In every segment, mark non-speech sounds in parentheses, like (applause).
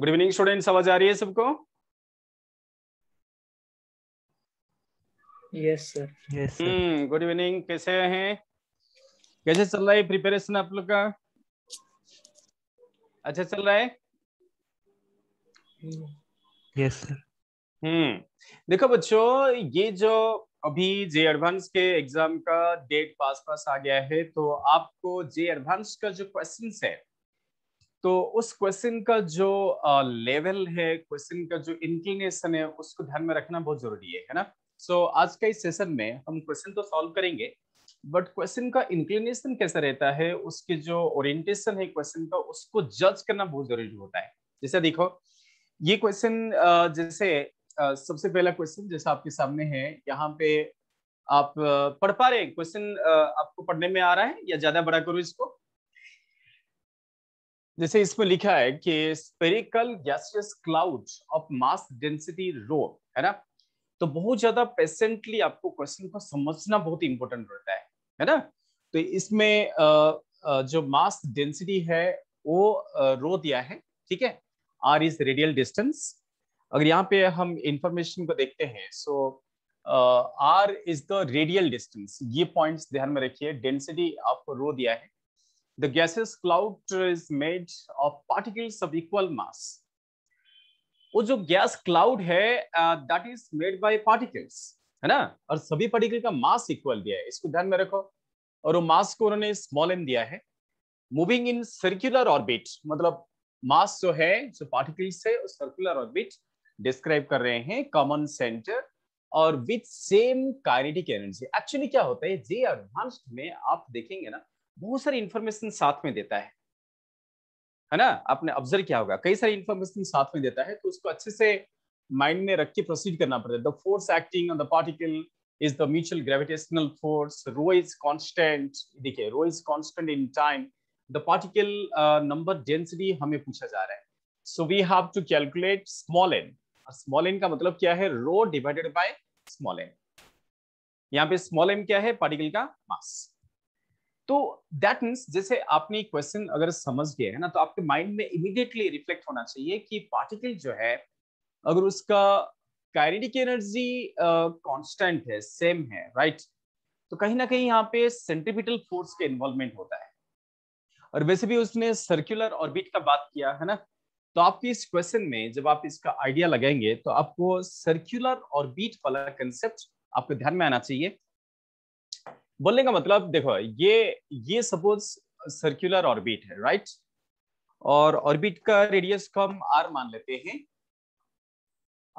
Good evening student आवाज आ रही है सबको yes sir yes good evening कैसे हैं कैसे चल रहा है प्रिपरेशन आप लोग का अच्छा चल रहा है यस सर हम्म देखो बच्चों ये जो अभी जे एडवांस के एग्जाम का डेट पास पास आ गया है तो आपको जे एडवांस का जो क्वेश्चन है तो उस क्वेश्चन का जो लेवल है क्वेश्चन का जो इंक्लिनेशन है उसको ध्यान में रखना बहुत जरूरी है है ना सो so, आज का इस सेशन में हम क्वेश्चन तो सॉल्व करेंगे बट क्वेश्चन का इंक्लिनेशन कैसा रहता है उसके जो ओरिएंटेशन है क्वेश्चन का उसको जज करना बहुत जरूरी होता है जैसे देखो ये क्वेश्चन जैसे सबसे पहला क्वेश्चन जैसा आपके सामने है यहाँ पे आप पढ़ पा रहे हैं क्वेश्चन आपको पढ़ने में आ रहा है या ज्यादा बड़ा करो इसको जैसे इसमें लिखा है कि spherical gaseous cloud of mass density rho है ना तो बहुत ज्यादा पेसेंटली आपको क्वेश्चन को समझना बहुत इंपॉर्टेंट रहता है है ना तो इसमें जो मास डेंसिटी है वो रो दिया है ठीक है आर इज रेडियल डिस्टेंस अगर यहाँ पे हम इंफॉर्मेशन को देखते हैं so R is the radial distance ये पॉइंट्स ध्यान में रखिए डेंसिटी आपको रो दिया है the gases cloud is made of particles of equal mass वो जो गैस क्लाउड है that is made by particles है ना और सभी पार्टिकल का मास इक्वल दिया है इसको ध्यान में रखो और वो मास को उन्होंने स्मॉल एम दिया है मूविंग इन सर्कुलर ऑर्बिट मतलब मास जो है जो पार्टिकल्स है सर्कुलर ऑर्बिट डिस्क्राइब कर रहे हैं कॉमन सेंटर और with same kinetic energy actually क्या होता है जे एडवांस्ड में आप देखेंगे ना बहुत सारी इंफॉर्मेशन साथ में देता है है ना आपने ऑब्जर्व किया होगा कई सारी इंफॉर्मेशन साथ में देता है तो उसको अच्छे से माइंड में रख के प्रोसीड करना पड़ता है the force acting on the particle is the mutual gravitational force rho is constant देखिए rho is constant in time the particle number density हमें पूछा जा रहा है so we have to calculate small n small n का मतलब क्या है rho divided by small n यहाँ पे स्मॉल एम क्या है पार्टिकल का मास तो दैट मीन्स जैसे आपने क्वेश्चन अगर समझ गए है ना तो आपके माइंड में इमिडिएटली रिफ्लेक्ट होना चाहिए कि पार्टिकल जो है अगर उसका काइनेटिक एनर्जी कांस्टेंट है सेम है राइट तो कहीं ना कहीं यहाँ पे सेंट्रिपिटल फोर्स के इन्वॉल्वमेंट होता है और वैसे भी उसने सर्कुलर ऑर्बिट का बात किया है ना तो आपके इस क्वेश्चन में जब आप इसका आइडिया लगाएंगे तो आपको सर्क्यूलर ऑर्बिट वाला कंसेप्ट आपको ध्यान में आना चाहिए बोलने का मतलब देखो ये ये सपोज सर्कुलर ऑर्बिट है राइट और ऑर्बिट का रेडियस को हम आर मान लेते हैं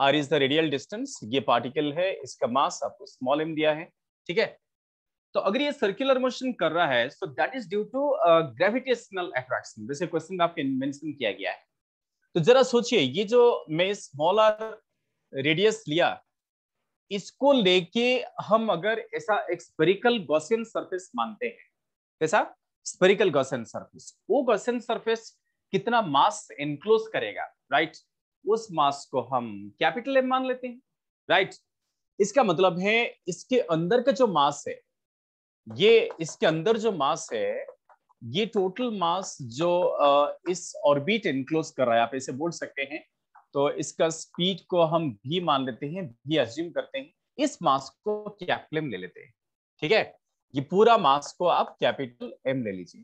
R is the radial distance ये पार्टिकल है इसका मास आपको स्मॉल एम दिया है ठीक है तो अगर ये सर्कुलर मोशन कर रहा है so that is due to gravitational attraction जैसे क्वेश्चन में आपके मेंशन किया गया है तो जरा सोचिए ये जो मैं स्मॉलर आर रेडियस लिया इसको लेके हम अगर ऐसा एक स्पेरिकल गॉसियन सरफेस मानते हैं कैसा स्पेरिकल गॉसियन सरफेस वो गॉसियन सरफेस कितना मास एनक्लोज करेगा राइट उस मास को हम कैपिटल एम मान लेते हैं राइट इसका मतलब है इसके अंदर का जो मास है ये इसके अंदर जो मास है ये टोटल मास जो इस ऑर्बिट एनक्लोज कर रहा है आप ऐसे बोल सकते हैं तो इसका स्पीड को हम भी मान लेते हैं भी अज्यूम करते हैं इस मास को कैपिटल ले लेते हैं ठीक है ये पूरा मास को आप कैपिटल एम ले लीजिए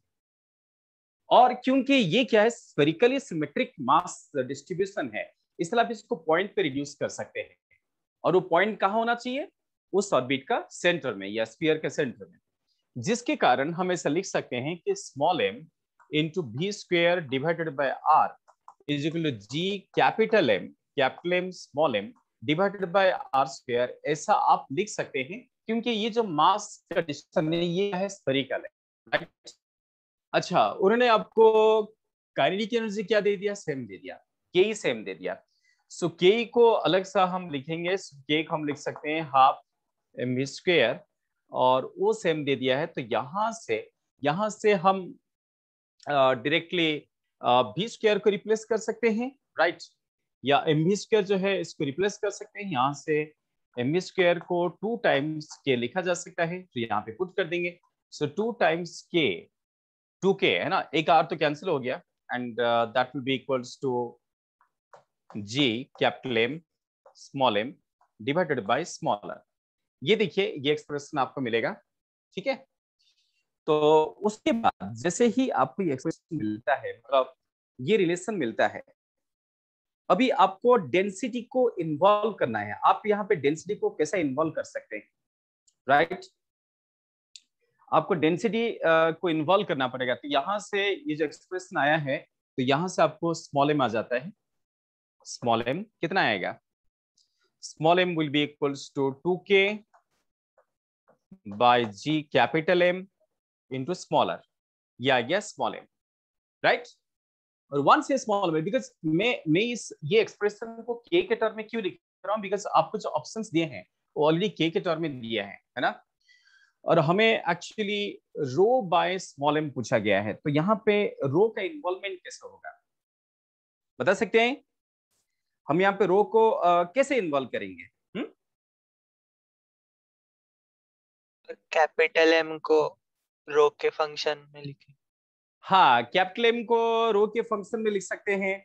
और क्योंकि ये क्या है स्पेरिकली सिमेट्रिक मास डिस्ट्रीब्यूशन है इसलिए आप इसको पॉइंट पे रिड्यूस कर सकते हैं और वो पॉइंट कहाँ होना चाहिए उस ऑर्बिट का सेंटर में या स्पीयर के सेंटर में जिसके कारण हम ऐसा लिख सकते हैं कि small m into v square divided by R is equal to G capital M capital M small m divided by r square ऐसा आप लिख सकते हैं क्योंकि ये जो मास का डिस्टेंस है ये है स्फेरिकल है अच्छा उन्होंने आपको काइनेटिक एनर्जी क्या दे दिया सेम दे दिया के सेम दे दिया सो so, के को अलग सा हम लिखेंगे के को हम लिख सकते हैं हाफ एम स्क्वेयर और वो सेम दे दिया है तो यहां से यहाँ से हम डायरेक्टली बी स्क्र को रिप्लेस कर सकते हैं राइट या एम बी स्क्र जो है इसको रिप्लेस कर सकते हैं यहाँ से एम बी स्क्र को टू टाइम्स के लिखा जा सकता है तो यहाँ पे पुट कर देंगे so two times K two K है ना एक आर तो कैंसिल हो गया and that will be equals to G capital M small M divided by smaller ये देखिए ये एक्सप्रेशन आपको मिलेगा ठीक है तो उसके बाद जैसे ही आपको ये एक्सप्रेशन मिलता है मतलब ये रिलेशन मिलता है अभी आपको डेंसिटी को इन्वॉल्व करना है आप यहाँ पे डेंसिटी को कैसे इन्वॉल्व कर सकते हैं राइट right? आपको डेंसिटी uh, को इन्वॉल्व करना पड़ेगा तो यहां से ये जो एक्सप्रेशन आया है तो यहां से आपको स्मॉल एम आ जाता है स्मॉल एम कितना आएगा small m will be equals to two K by G capital M into smaller Yeah, yes, small M right और वन से स्मॉल एम बिकॉज मैं may इस ये एक्सप्रेशन को के के टर्म में क्यों लिख रहा हूँ बिकॉज आपको जो ऑप्शन दिए हैं वो already k ke term mein diye hain hai na और हमें actually rho by small m पूछा गया है तो यहाँ पे रो का इन्वॉल्वमेंट कैसे होगा बता सकते हैं हम यहाँ पे रो को आ, कैसे इन्वॉल्व करेंगे हम्म? कैपिटल एम को रो के फंक्शन में लिखे हाँ कैप क्लेम को रो के फंक्शन में लिख सकते हैं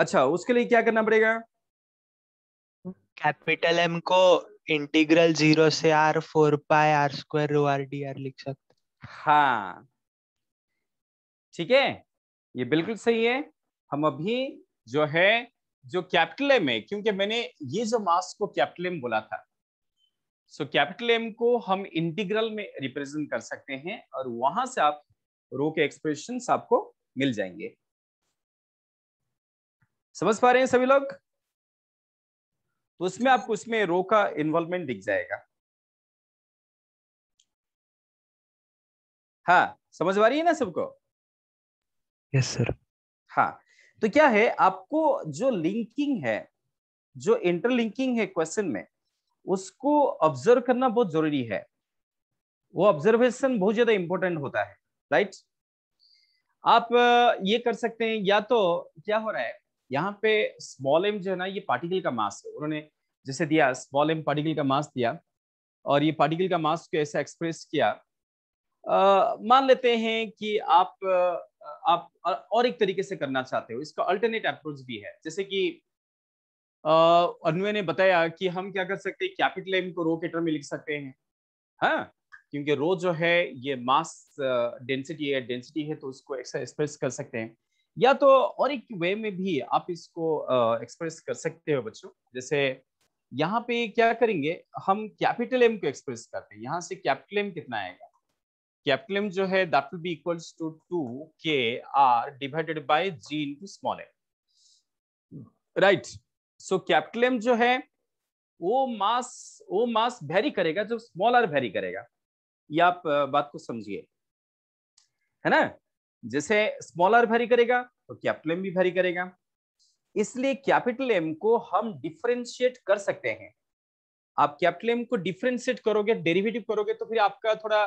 अच्छा उसके लिए क्या करना पड़ेगा कैपिटल एम को इंटीग्रल जीरो से R four pi are square rho R d R लिख सकते हाँ ठीक है ये बिल्कुल सही है हम अभी जो है जो कैपिटल एम है क्योंकि मैंने ये जो मास को कैपिटल एम बोला था सो कैपिटल एम को हम इंटीग्रल में रिप्रेजेंट कर सकते हैं और वहां से आप रो के एक्सप्रेशन आपको मिल जाएंगे समझ पा रहे हैं सभी लोग तो उसमें आपको उसमें रो का इन्वॉल्वमेंट दिख जाएगा हाँ समझ पा रही है ना सबको यस yes, सर हाँ तो क्या है आपको जो लिंकिंग है जो इंटरलिंकिंग है क्वेश्चन में उसको ऑब्जर्व करना बहुत जरूरी है वो ऑब्जर्वेशन बहुत ज्यादा इंपॉर्टेंट होता है राइट आप ये कर सकते हैं या तो क्या हो रहा है यहाँ पे स्मॉल एम जो है ना ये पार्टिकल का मास है उन्होंने जैसे दिया स्मॉल एम पार्टिकल का मास दिया और ये पार्टिकल का मास को ऐसा एक्सप्रेस किया मान लेते हैं कि आप आप और एक तरीके से करना चाहते हो इसका अल्टरनेट अप्रोच भी है जैसे कि अन्वय ने बताया कि हम क्या कर सकते हैं कैपिटल एम को रो के टर्म में लिख सकते हैं हाँ क्योंकि रो जो है ये मास डेंसिटी है डेंसिटी है तो उसको एक्सप्रेस कर सकते हैं या तो और एक वे में भी आप इसको एक्सप्रेस कर सकते हो बच्चों जैसे यहाँ पे क्या करेंगे हम कैपिटल एम को एक्सप्रेस करते हैं यहाँ से कैपिटल एम कितना आएगा कैपिटल एम जो है that will be equals to two K R divided by G into small M right so capital जो है वो मास वो मास वेरी करेगा जो स्मॉल आर वेरी करेगा ये आप बात को समझिए है ना जैसे स्मॉल आर वेरी करेगा तो कैपिटल एम भी वेरी करेगा इसलिए कैपिटल एम को हम डिफ्रेंशिएट कर सकते हैं आप कैपिटल एम को डिफ्रेंशिएट करोगे डेरिवेटिव करोगे तो फिर आपका थोड़ा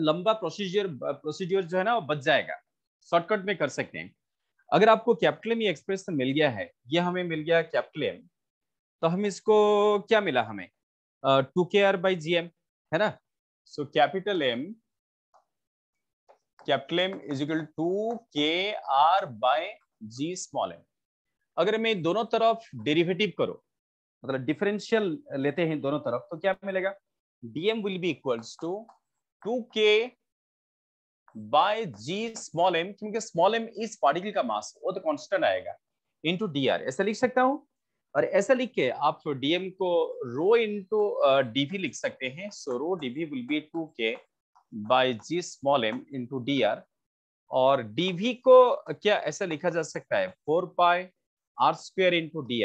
लंबा प्रोसीजर प्रोसीजर जो है ना वो बच जाएगा शॉर्टकट में कर सकते हैं अगर आपको कैपिटल में एक्सप्रेशन मिल गया है ये हमें मिल गया कैपिटल एम तो हम इसको क्या मिला हमें to K R by ji M है ना so capital M capital M is equal to K R by G small m अगर मैं दोनों तरफ डेरिवेटिव करो मतलब डिफरेंशियल लेते हैं दोनों तरफ तो क्या मिलेगा dM will be equals to two K by G small m क्योंकि स्मॉल एम इस पार्टिकल का मास वो तो कांस्टेंट आएगा इनटू डीआर ऐसा लिख सकता हूँ और ऐसा लिख के आप डीएम को रो इनटू डीवी लिख सकते हैं so rho dV will be two K by G small m into dR और डीवी को क्या ऐसा लिखा जा सकता है four pi R square into d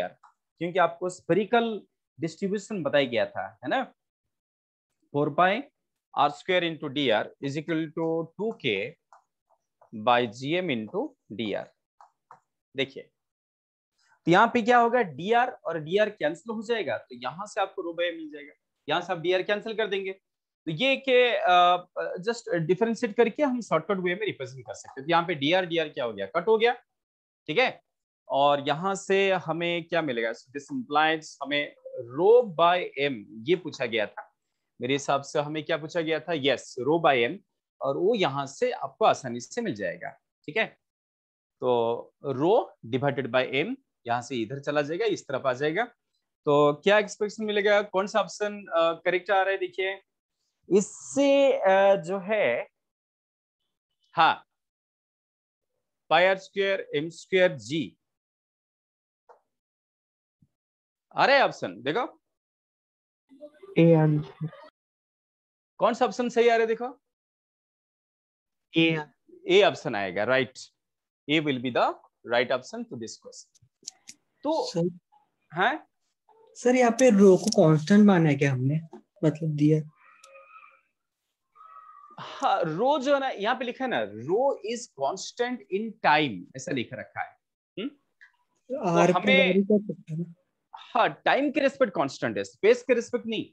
क्योंकि आपको स्पेरिकल डिस्ट्रीब्यूशन बताया गया था है ना four pi r square into dr is equal to 2k by gm into dr देखिए तो यहां पे क्या होगा dr और dr कैंसिल हो जाएगा तो यहां से आपको रोबाई मिल जाएगा यहां से आप dr कैंसिल कर देंगे तो ये के जस्ट डिफरेंशिएट करके हम शॉर्टकट वे में रिप्रेजेंट कर सकते हैं तो यहां पे dr dr क्या हो गया कट हो गया ठीक है और यहां से हमें क्या मिलेगा दिस इंप्लाइज हमें रो बाय एम ये पूछा गया था मेरे हिसाब से हमें क्या पूछा गया था यस रो बाय एम और वो यहाँ से आपको आसानी से मिल जाएगा ठीक है तो रो डिवाइडेड बाय एम यहाँ से इधर चला जाएगा इस तरफ आ जाएगा तो क्या एक्सपेक्शन मिलेगा कौन सा ऑप्शन करेक्ट आ रहा है देखिए इससे जो है हाँ pi R M square G आ रहा है ऑप्शन देखो ए आंसर कौन सा ऑप्शन सही आ रहा है देखो ए ए ऑप्शन आएगा right A will be the right option to this question तो है हाँ? सर यहाँ पे रो को कांस्टेंट माना है क्या हमने मतलब दिया हाँ रो जो है ना यहाँ पे लिखा है ना rho is constant in time ऐसा लिख रखा है हम्म? तो हमें हाँ टाइम के रिस्पेक्ट कांस्टेंट है स्पेस के रिस्पेक्ट नहीं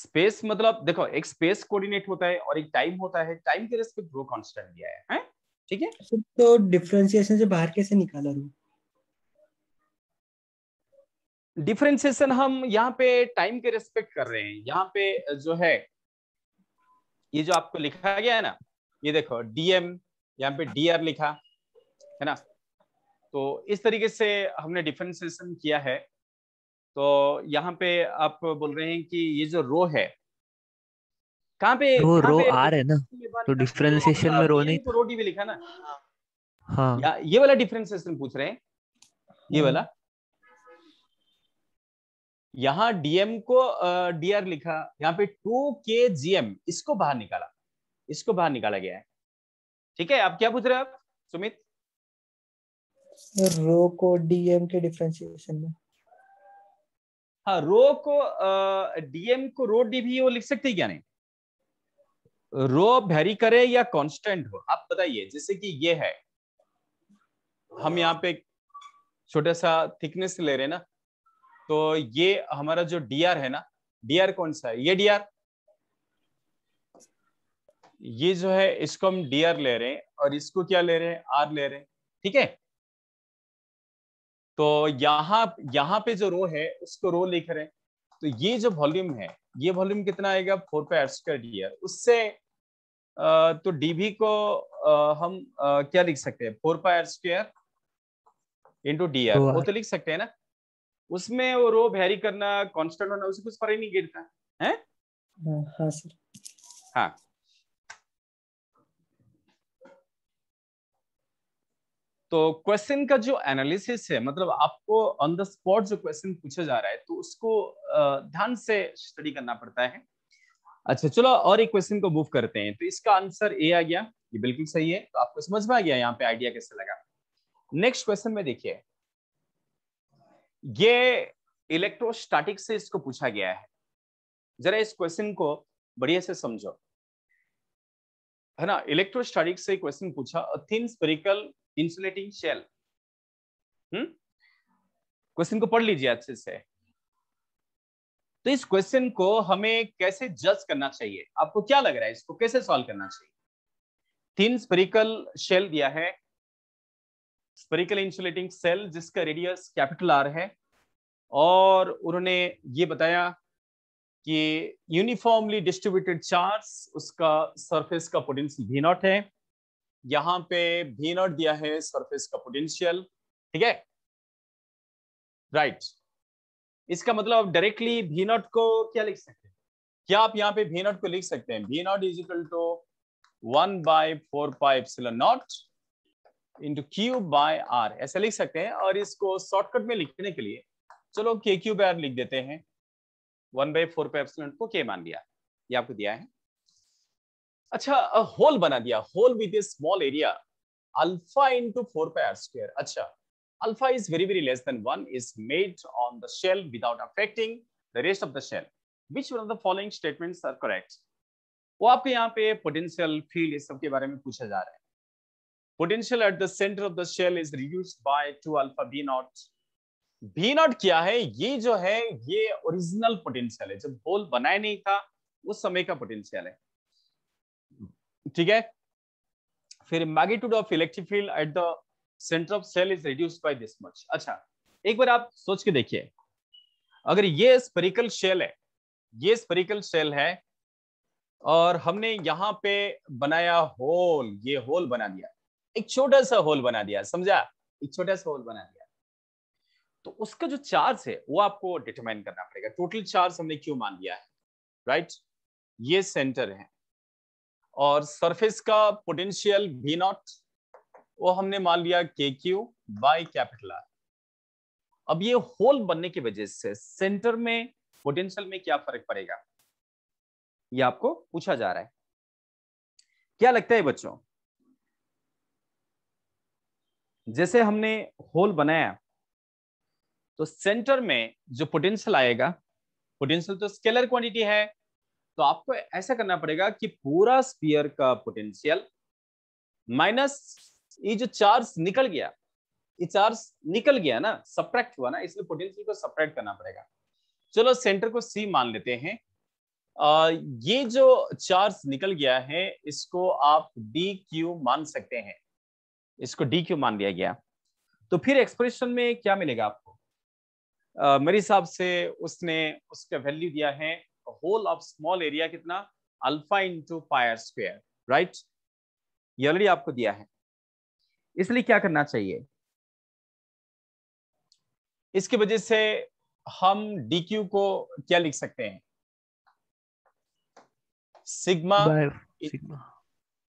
स्पेस मतलब देखो एक स्पेस कोऑर्डिनेट होता है और एक टाइम होता है टाइम के रेस्पेक्ट रो कांस्टेंट दिया है, हैं ठीक है अच्छा, तो डिफरेंशिएशन से बाहर कैसे निकाला रो डिफरेंशिएशन हम यहां पे टाइम के रेस्पेक्ट कर रहे हैं यहां पे जो है ये जो आपको लिखा गया है ना ये देखो डीएम यहां पे डीआर लिखा है ना तो इस तरीके से हमने डिफरेंशिएशन किया है तो यहाँ पे आप बोल रहे हैं कि ये जो रो है कहाँ पे रो रो आर है ना तो डिफरेंशिएशन में रो नहीं तो रो भी लिखा ना हाँ ये वाला डिफरेंशिएशन पूछ रहे हैं ये हाँ। वाला यहाँ डीएम को डीआर uh, लिखा यहाँ पे टू के जीएम इसको बाहर निकाला इसको बाहर निकाला गया है ठीक है आप क्या पूछ रहे हैं आप सुमित रो को डीएम के डिफरेंशिएशन में हाँ रो को डीएम को रो डी भी वो लिख सकते क्या नहीं रो वेरी करे या कांस्टेंट हो आप बताइए जैसे कि ये है हम यहाँ पे छोटा सा थिकनेस ले रहे हैं ना तो ये हमारा जो डीआर है ना डीआर कौन सा है ये डीआर ये जो है इसको हम डीआर ले रहे हैं और इसको क्या ले रहे हैं आर ले रहे हैं ठीक है तो यहाँ यहाँ पे जो रो है उसको रो लिख रहे हैं तो ये जो वॉल्यूम है ये वॉल्यूम कितना आएगा फोर पे एफ का डी उससे तो डीबी को हम क्या लिख सकते हैं four pi R square into d R वो तो लिख सकते हैं ना उसमें वो रो वेरी करना कांस्टेंट होना उसे कुछ फर्क नहीं गिरता है हाँ सर हाँ तो क्वेश्चन का जो एनालिसिस है मतलब आपको ऑन द स्पॉट जो क्वेश्चन पूछा जा रहा है तो उसको ध्यान से स्टडी करना पड़ता है अच्छा चलो और एक क्वेश्चन को मूव करते हैं तो इसका आंसर ए आ गया ये बिल्कुल सही है तो आपको समझ में आ गया यहाँ पे आइडिया कैसे लगा नेक्स्ट क्वेश्चन में देखिए ये इलेक्ट्रोस्टैटिक से इसको पूछा गया है जरा इस क्वेश्चन को बढ़िया से समझो है ना इलेक्ट्रोस्टैटिक से क्वेश्चन पूछा thin spherical insulating shell question को पढ़ लीजिए अच्छे से तो इस क्वेश्चन को हमें कैसे जज करना चाहिए आपको क्या लग रहा है इसको कैसे सॉल्व करना चाहिए तीन स्पेरिकल शेल दिया है स्पेरिकल इंसुलेटिंग सेल जिसका रेडियस कैपिटल आर है और उन्होंने ये बताया कि यूनिफॉर्मली डिस्ट्रीब्यूटेड चार्ज उसका सरफेस का पोटेंशियल भी नॉट है यहां पे भी नॉट दिया है सरफेस का पोटेंशियल ठीक है राइट इसका मतलब डायरेक्टली भी नॉट को क्या लिख सकते हैं क्या आप यहां पे भी नॉट को लिख सकते हैं V naught is equal to one by four pi naught into Q by are ऐसा लिख सकते हैं और इसको शॉर्टकट में लिखने के लिए चलो के क्यू बाय आर लिख देते हैं वन बाय फोर पाइप को के मान लिया ये आपको दिया है अच्छा होल बना दिया hole with a small area alpha into four pi are square अच्छा alpha is very very less than one is made on the shell without affecting the rest of the shell which one of the following statements are correct वो आपके यहाँ पे potential field इस सब के बारे में पूछा जा रहा है potential at the centre of the shell is reduced by two alpha V naught V naught क्या है ये जो है ये ओरिजिनल पोटेंशियल है जब होल बनाया नहीं था उस समय का पोटेंशियल है ठीक है फिर magnitude of electric field at the centre of shell is reduced by this much अच्छा एक बार आप सोच के देखिए अगर ये स्पेरिकल शेल है ये स्पेरिकल शेल है और हमने यहां पे बनाया होल ये होल बना दिया एक छोटा सा होल बना दिया समझा एक छोटा सा होल बना दिया तो उसका जो चार्ज है वो आपको डिटरमाइन करना पड़ेगा टोटल चार्ज हमने क्यों मान लिया है राइट ये सेंटर है और सरफेस का पोटेंशियल भी नॉट वो हमने मान लिया के क्यू बाई कैपिटल आर अब ये होल बनने की वजह से सेंटर में पोटेंशियल में क्या फर्क पड़ेगा ये आपको पूछा जा रहा है क्या लगता है बच्चों जैसे हमने होल बनाया तो सेंटर में जो पोटेंशियल आएगा पोटेंशियल तो स्केलर क्वांटिटी है तो आपको ऐसा करना पड़ेगा कि पूरा स्पीयर का पोटेंशियल माइनस ये जो चार्ज निकल गया ये चार्ज निकल गया ना सप्रैक्ट हुआ ना इसलिए पोटेंशियल को सप्रैक्ट करना पड़ेगा चलो सेंटर को सी मान लेते हैं आ, ये जो चार्ज निकल गया है इसको आप डी क्यू मान सकते हैं इसको डी क्यू मान लिया गया तो फिर एक्सप्रेशन में क्या मिलेगा आपको आ, मेरे हिसाब से उसने उसका वैल्यू दिया है होल ऑफ स्मॉल एरिया कितना alpha into pi R square right ये ऑलरेडी आपको दिया है इसलिए क्या करना चाहिए इसकी वजह से हम डी क्यू को क्या लिख सकते हैं सिग्मा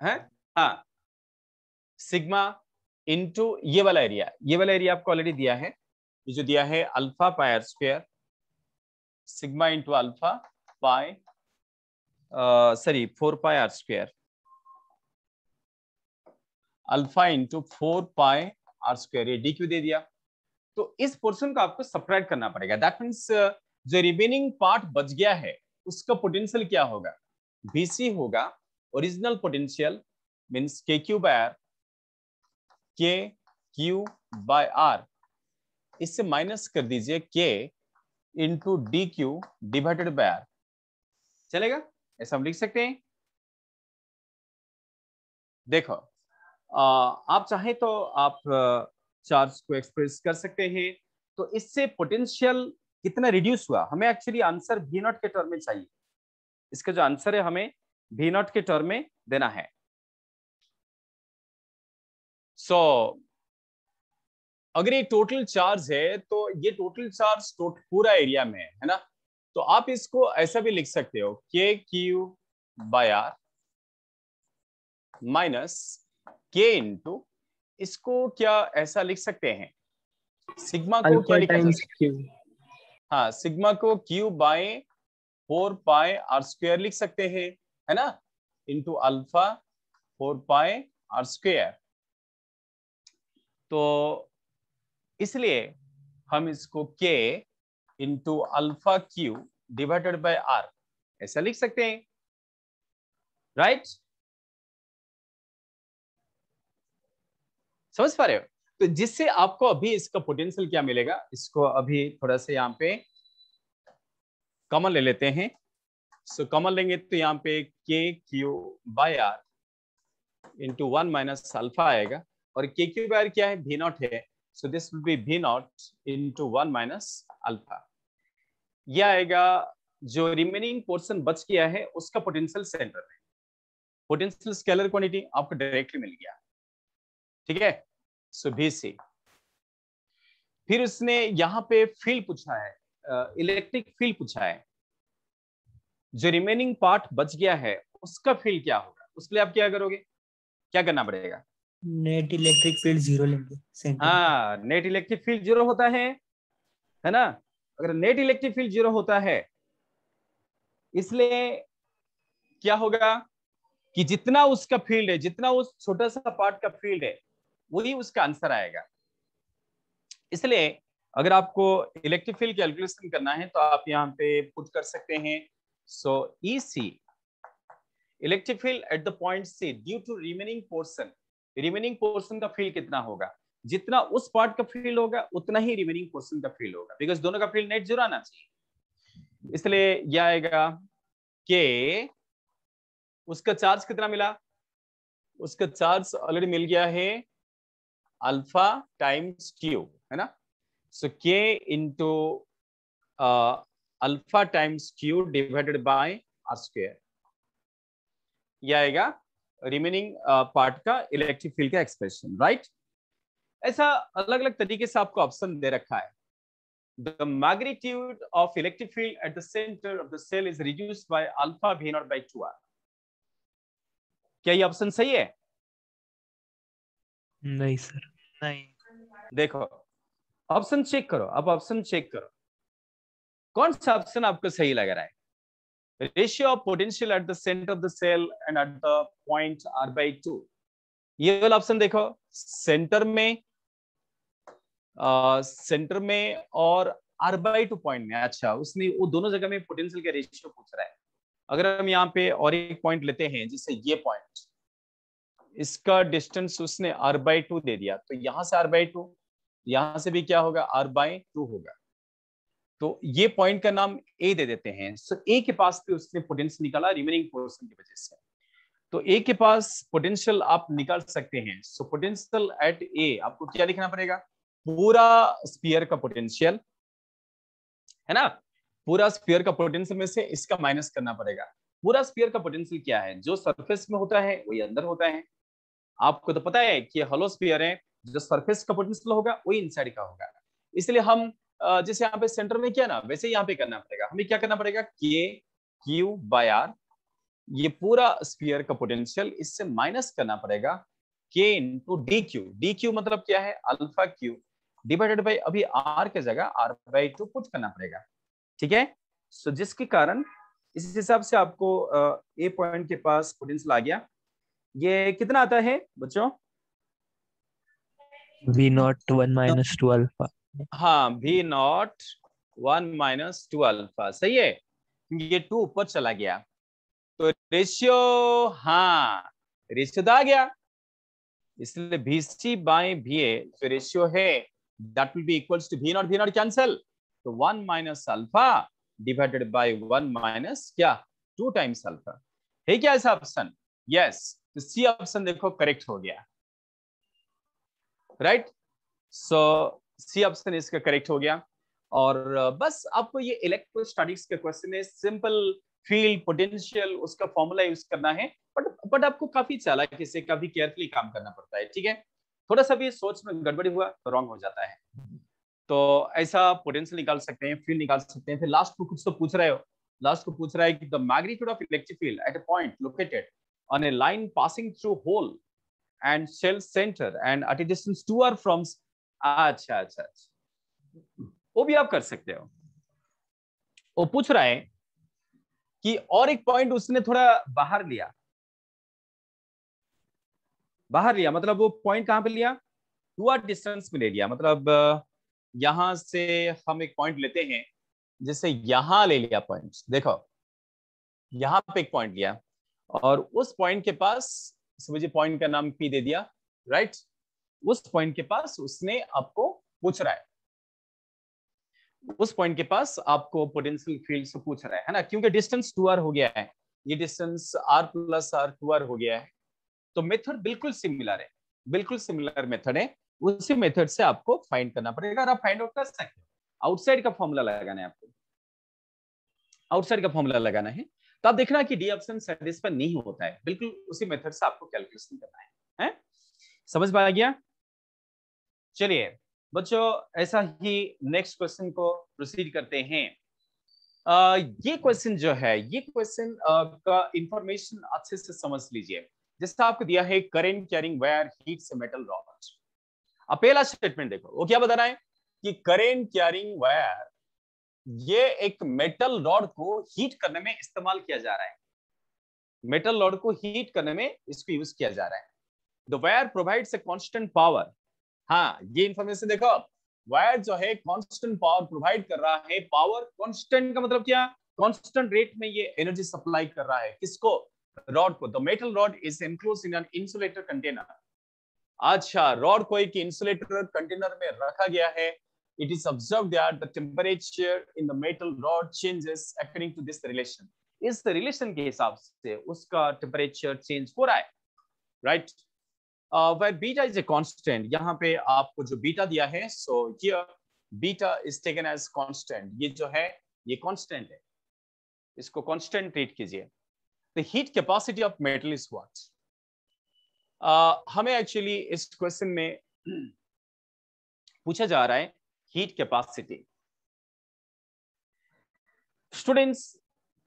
है हाँ सिग्मा इंटू ये वाला एरिया ये वाला एरिया आपको ऑलरेडी दिया है ये जो दिया है alpha pi r square sigma into alpha by uh, sorry 4 pi r square alpha into four pi are square ये डी क्यू दे दिया तो इस पोर्शन को आपको सप्रेट करना पड़ेगा दैट मीन्स uh, जो रिमेनिंग पार्ट बच गया है उसका पोटेंशियल क्या होगा सी होगा original potential means k q by r k q by r इससे माइनस कर दीजिए k into d Q divided by r चलेगा ऐसा हम लिख सकते हैं देखो आ, आप चाहे तो आप चार्ज को एक्सप्रेस कर सकते हैं तो इससे पोटेंशियल कितना रिड्यूस हुआ हमें एक्चुअली आंसर भी नॉट के टर्म में चाहिए इसका जो आंसर है हमें भी नॉट के टर्म में देना है सो so, अगर ये टोटल चार्ज है तो ये टोटल चार्ज पूरा एरिया में है ना तो आप इसको ऐसा भी लिख सकते हो k q by r minus k into इसको क्या ऐसा लिख सकते हैं सिग्मा को क्या लिखा हाँ सिग्मा को q by four pi are square लिख सकते हैं है ना into alpha four pi are square तो इसलिए हम इसको k into alpha q divided by are ऐसा लिख सकते हैं राइट right? समझ पा रहे हो तो जिससे आपको अभी इसका पोटेंशियल क्या मिलेगा इसको अभी थोड़ा सा यहाँ पे कमल ले लेते हैं सो so, लेंगे तो यहाँ पे k q by r into one minus alpha आएगा और के क्यू बाय आर क्या है भी नॉट है so this will be V naught into one minus alpha ये आएगा जो रिमेनिंग पोर्शन बच गया है उसका पोटेंशियल सेंटर है पोटेंशियल स्केलर क्वांटिटी आपको डायरेक्टली मिल गया ठीक है सो भी सी फिर उसने यहां पे फील्ड पूछा है इलेक्ट्रिक फील्ड पूछा है जो रिमेनिंग पार्ट बच गया है उसका फील्ड क्या होगा उसके लिए आप क्या करोगे क्या करना पड़ेगा नेट इलेक्ट्रिक फील्ड जीरो लेंगे हाँ नेट इलेक्ट्रिक फील्ड जीरो होता है है ना अगर नेट इलेक्ट्रिक फील्ड जीरो होता है इसलिए क्या होगा कि जितना उसका फील्ड है जितना उस छोटा सा पार्ट का फील्ड है वही उसका आंसर आएगा इसलिए अगर आपको इलेक्ट्रिक फील्ड कैलकुलेशन करना है तो आप यहां पे पुट कर सकते हैं so E C electric field at the point C due to remaining portion remaining portion का फील्ड कितना होगा जितना उस पार्ट का फील्ड होगा उतना ही रिमेनिंग पोर्सन का फील्ड होगा बिकॉज दोनों का फील्ड नेट जीरो आना चाहिए इसलिए यह आएगा के उसका चार्ज कितना मिला उसका चार्ज ऑलरेडी मिल गया है अल्फा टाइम्स क्यू है ना so k into alpha times q divided by r square यह आएगा रिमेनिंग पार्ट uh, का इलेक्ट्रिक फील्ड का एक्सप्रेशन राइट ऐसा अलग अलग तरीके से आपको ऑप्शन दे रखा है the magnitude of electric field at the center of the cell is reduced by alpha v naught by 2r क्या ये ऑप्शन सही है नहीं सर नहीं देखो ऑप्शन चेक करो अब ऑप्शन चेक करो कौन सा ऑप्शन आपको सही लग रहा है ratio of potential at the centre of the shell and at the point r by two ये वाला ऑप्शन देखो सेंटर में आ, सेंटर में और आर बाई टू पॉइंट में अच्छा उसने वो दोनों जगह में पोटेंशियल के रेशियो पूछ रहा है अगर हम यहाँ पे और एक पॉइंट लेते हैं जैसे ये पॉइंट इसका डिस्टेंस उसने आर बाई टू दे दिया तो यहां से आर बाई टू यहां से भी क्या होगा आर बाई टू होगा तो ये पॉइंट का नाम ए दे देते हैं सो so, ए के पास भी उसने पोटेंशियल निकाला रिमेनिंग पोर्सन की वजह से तो ए के पास पोटेंशियल आप निकाल सकते हैं सो पोटेंशियल एट ए आपको क्या लिखना पड़ेगा पूरा स्पीयर का पोटेंशियल है ना पूरा स्पीयर का पोटेंशियल में से इसका माइनस करना पड़ेगा पूरा स्पीयर का पोटेंशियल क्या है जो सरफेस में होता है वही अंदर होता है आपको तो पता है कि हॉलो स्पीयर है जो सरफेस का पोटेंशियल होगा वही इनसाइड का होगा इसलिए हम जैसे यहाँ पे सेंटर में किया ना वैसे यहाँ पे करना पड़ेगा हमें क्या करना पड़ेगा के क्यू बाय आर ये पूरा स्पीयर का पोटेंशियल इससे माइनस करना पड़ेगा k into d q d q मतलब क्या है अल्फा क्यू डिवाइडेड बाई अभी आर के जगह आर बाई टू पुट करना पड़ेगा ठीक है सो जिसके कारण इस हिसाब से आपको ए पॉइंट के पास पोटेंशियल आ गया ये कितना आता है बच्चों v not one minus two alpha हाँ v naught one minus two alpha सही है ये टू ऊपर चला गया तो रेशियो हाँ रेशियो तो आ गया इसलिए भीसी बाई भीए जो रेशियो है that will be equals to V naught V naught cancel तो one minus alpha divided by one minus क्या टू टाइम्स अल्फा है क्या ऐसा ऑप्शन यस तो सी ऑप्शन देखो करेक्ट हो गया राइट सो सी ऑप्शन इसका करेक्ट हो गया और बस आपको ये इलेक्ट्रोस्टैटिक्स के क्वेश्चन है सिंपल फील्ड पोटेंशियल उसका फॉर्मूला यूज करना है बट बट आपको काफी चालाकी से काफी केयरफुली काम करना पड़ता है ठीक है थोड़ा सा भी सोच में गड़बड़ी हुआ तो रॉन्ग हो जाता है तो ऐसा पोटेंशियल निकाल सकते हैं फील्ड निकाल सकते हैं फिर लास्ट को कुछ तो पूछ रहे हो लास्ट को पूछ रहा है कि the magnitude of electric field at a point located on a line passing through hole and shell centre and at a distance two r from अच्छा, अच्छा अच्छा वो भी आप कर सकते हो वो पूछ रहा है कि और एक पॉइंट उसने थोड़ा बाहर लिया बाहर लिया मतलब वो पॉइंट कहां पे लिया हुआ डिस्टेंस में ले लिया मतलब यहां से हम एक पॉइंट लेते हैं जैसे यहां ले लिया पॉइंट देखो यहां पे एक पॉइंट लिया और उस पॉइंट के पास मुझे पॉइंट का नाम पी दे दिया राइट उस पॉइंट के पास उसने आपको पूछ रहा है उस पॉइंट के पास आपको पोटेंशियल फील्ड से पूछ रहा है ना क्योंकि डिस्टेंस टू आर हो गया है ये distance r plus r two r हो गया है तो मेथड बिल्कुल सिमिलर है बिल्कुल सिमिलर मेथड है उसी मेथड से आपको फाइंड करना पड़ेगा और आप फाइंड आउट कर सकते हो आउटसाइड का फॉर्मूला लगाना है आपको आउटसाइड का फॉर्मूला लगाना है तो आप देखना कि डी ऑप्शन सेटिस्फाई नहीं होता है बिल्कुल उसी मेथड से आपको कैलकुलेशन करना है, है? समझ में आ गया चलिए बच्चों ऐसा ही नेक्स्ट क्वेश्चन को प्रोसीड करते हैं आ, ये क्वेश्चन जो है ये क्वेश्चन का इंफॉर्मेशन अच्छे से समझ लीजिए जिसका आपको दिया है करेंट कैरिंग वायर हीट से मेटल रॉड अब पहला स्टेटमेंट देखो वो क्या बता रहा है कि करेंट कैरिंग वायर ये एक मेटल रॉड को हीट करने में इस्तेमाल किया जा रहा है मेटल रॉड को हीट करने में इसको यूज किया जा रहा है the wire provides a constant power हाँ ये इंफॉर्मेशन देखो वायर जो है कांस्टेंट पावर प्रोवाइड कर रहा है पावर कांस्टेंट का मतलब क्या कांस्टेंट रेट में ये एनर्जी सप्लाई कर रहा है किसको रॉड को the metal rod is enclose in insulator container अच्छा रॉड को एक इंसुलेटर कंटेनर में रखा गया है it is observe that in the metal rod changes according to this relation इस रिलेशन के हिसाब से उसका टेम्परेचर चेंज हो रहा है right right where beta is a constant यहाँ पे आपको जो बीटा दिया है so here beta is taken as constant ये जो है ये constant है इसको constant treat कीजिए the heat capacity of metal is what uh, हमें actually इस question में पूछा जा रहा है heat capacity स्टूडेंट्स